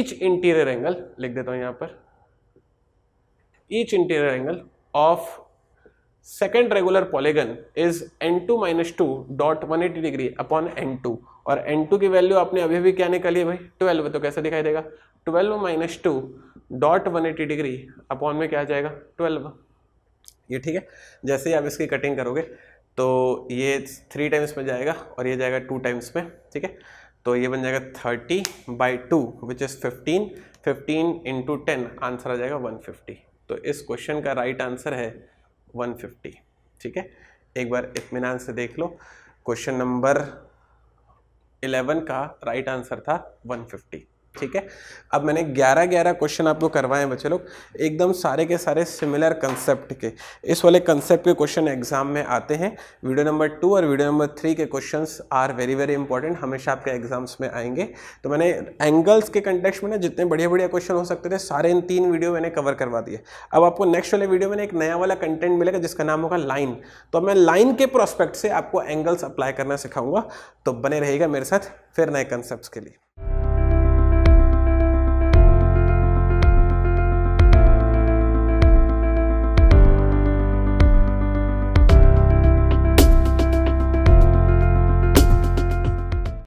ईच इंटीरियर एंगल लिख देता हूँ यहाँ पर each interior angle of second regular polygon is n2 minus 2 dot 180 degree upon n2 और n2 की वैल्यू आपने अभी भी क्या निकाली है भाई 12 तो कैसे दिखाई देगा 12 minus two dot one eighty degree upon में क्या जाएगा 12 ये ठीक है जैसे ही आप इसकी कटिंग करोगे तो ये थ्री टाइम्स में जाएगा और ये जाएगा टू टाइम्स में ठीक है तो ये बन जाएगा thirty by two which is fifteen fifteen into ten answer आ जाएगा वन फिफ्टी तो इस क्वेश्चन का राइट आंसर है 150 ठीक है एक बार इतमान से देख लो क्वेश्चन नंबर 11 का राइट आंसर था 150 ठीक है अब मैंने 11 11 क्वेश्चन आपको करवाए हैं बच्चे लोग एकदम सारे के सारे सिमिलर कंसेप्ट के इस वाले कंसेप्ट के क्वेश्चन एग्जाम में आते हैं वीडियो नंबर टू और वीडियो नंबर थ्री के questions are very very important हमेशा आपके एग्जाम्स में आएंगे तो मैंने एंगल्स के कंटेक्स में ना जितने बढ़िया बढ़िया क्वेश्चन हो सकते थे सारे इन तीन वीडियो मैंने कवर करवा दिए अब आपको नेक्स्ट वाले वीडियो में एक नया वाला कंटेंट मिलेगा जिसका नाम होगा लाइन तो मैं लाइन के प्रोस्पेक्ट से आपको एंगल्स अप्लाई करना सिखाऊंगा तो बने रहेगा मेरे साथ फिर नए कंसेप्ट के लिए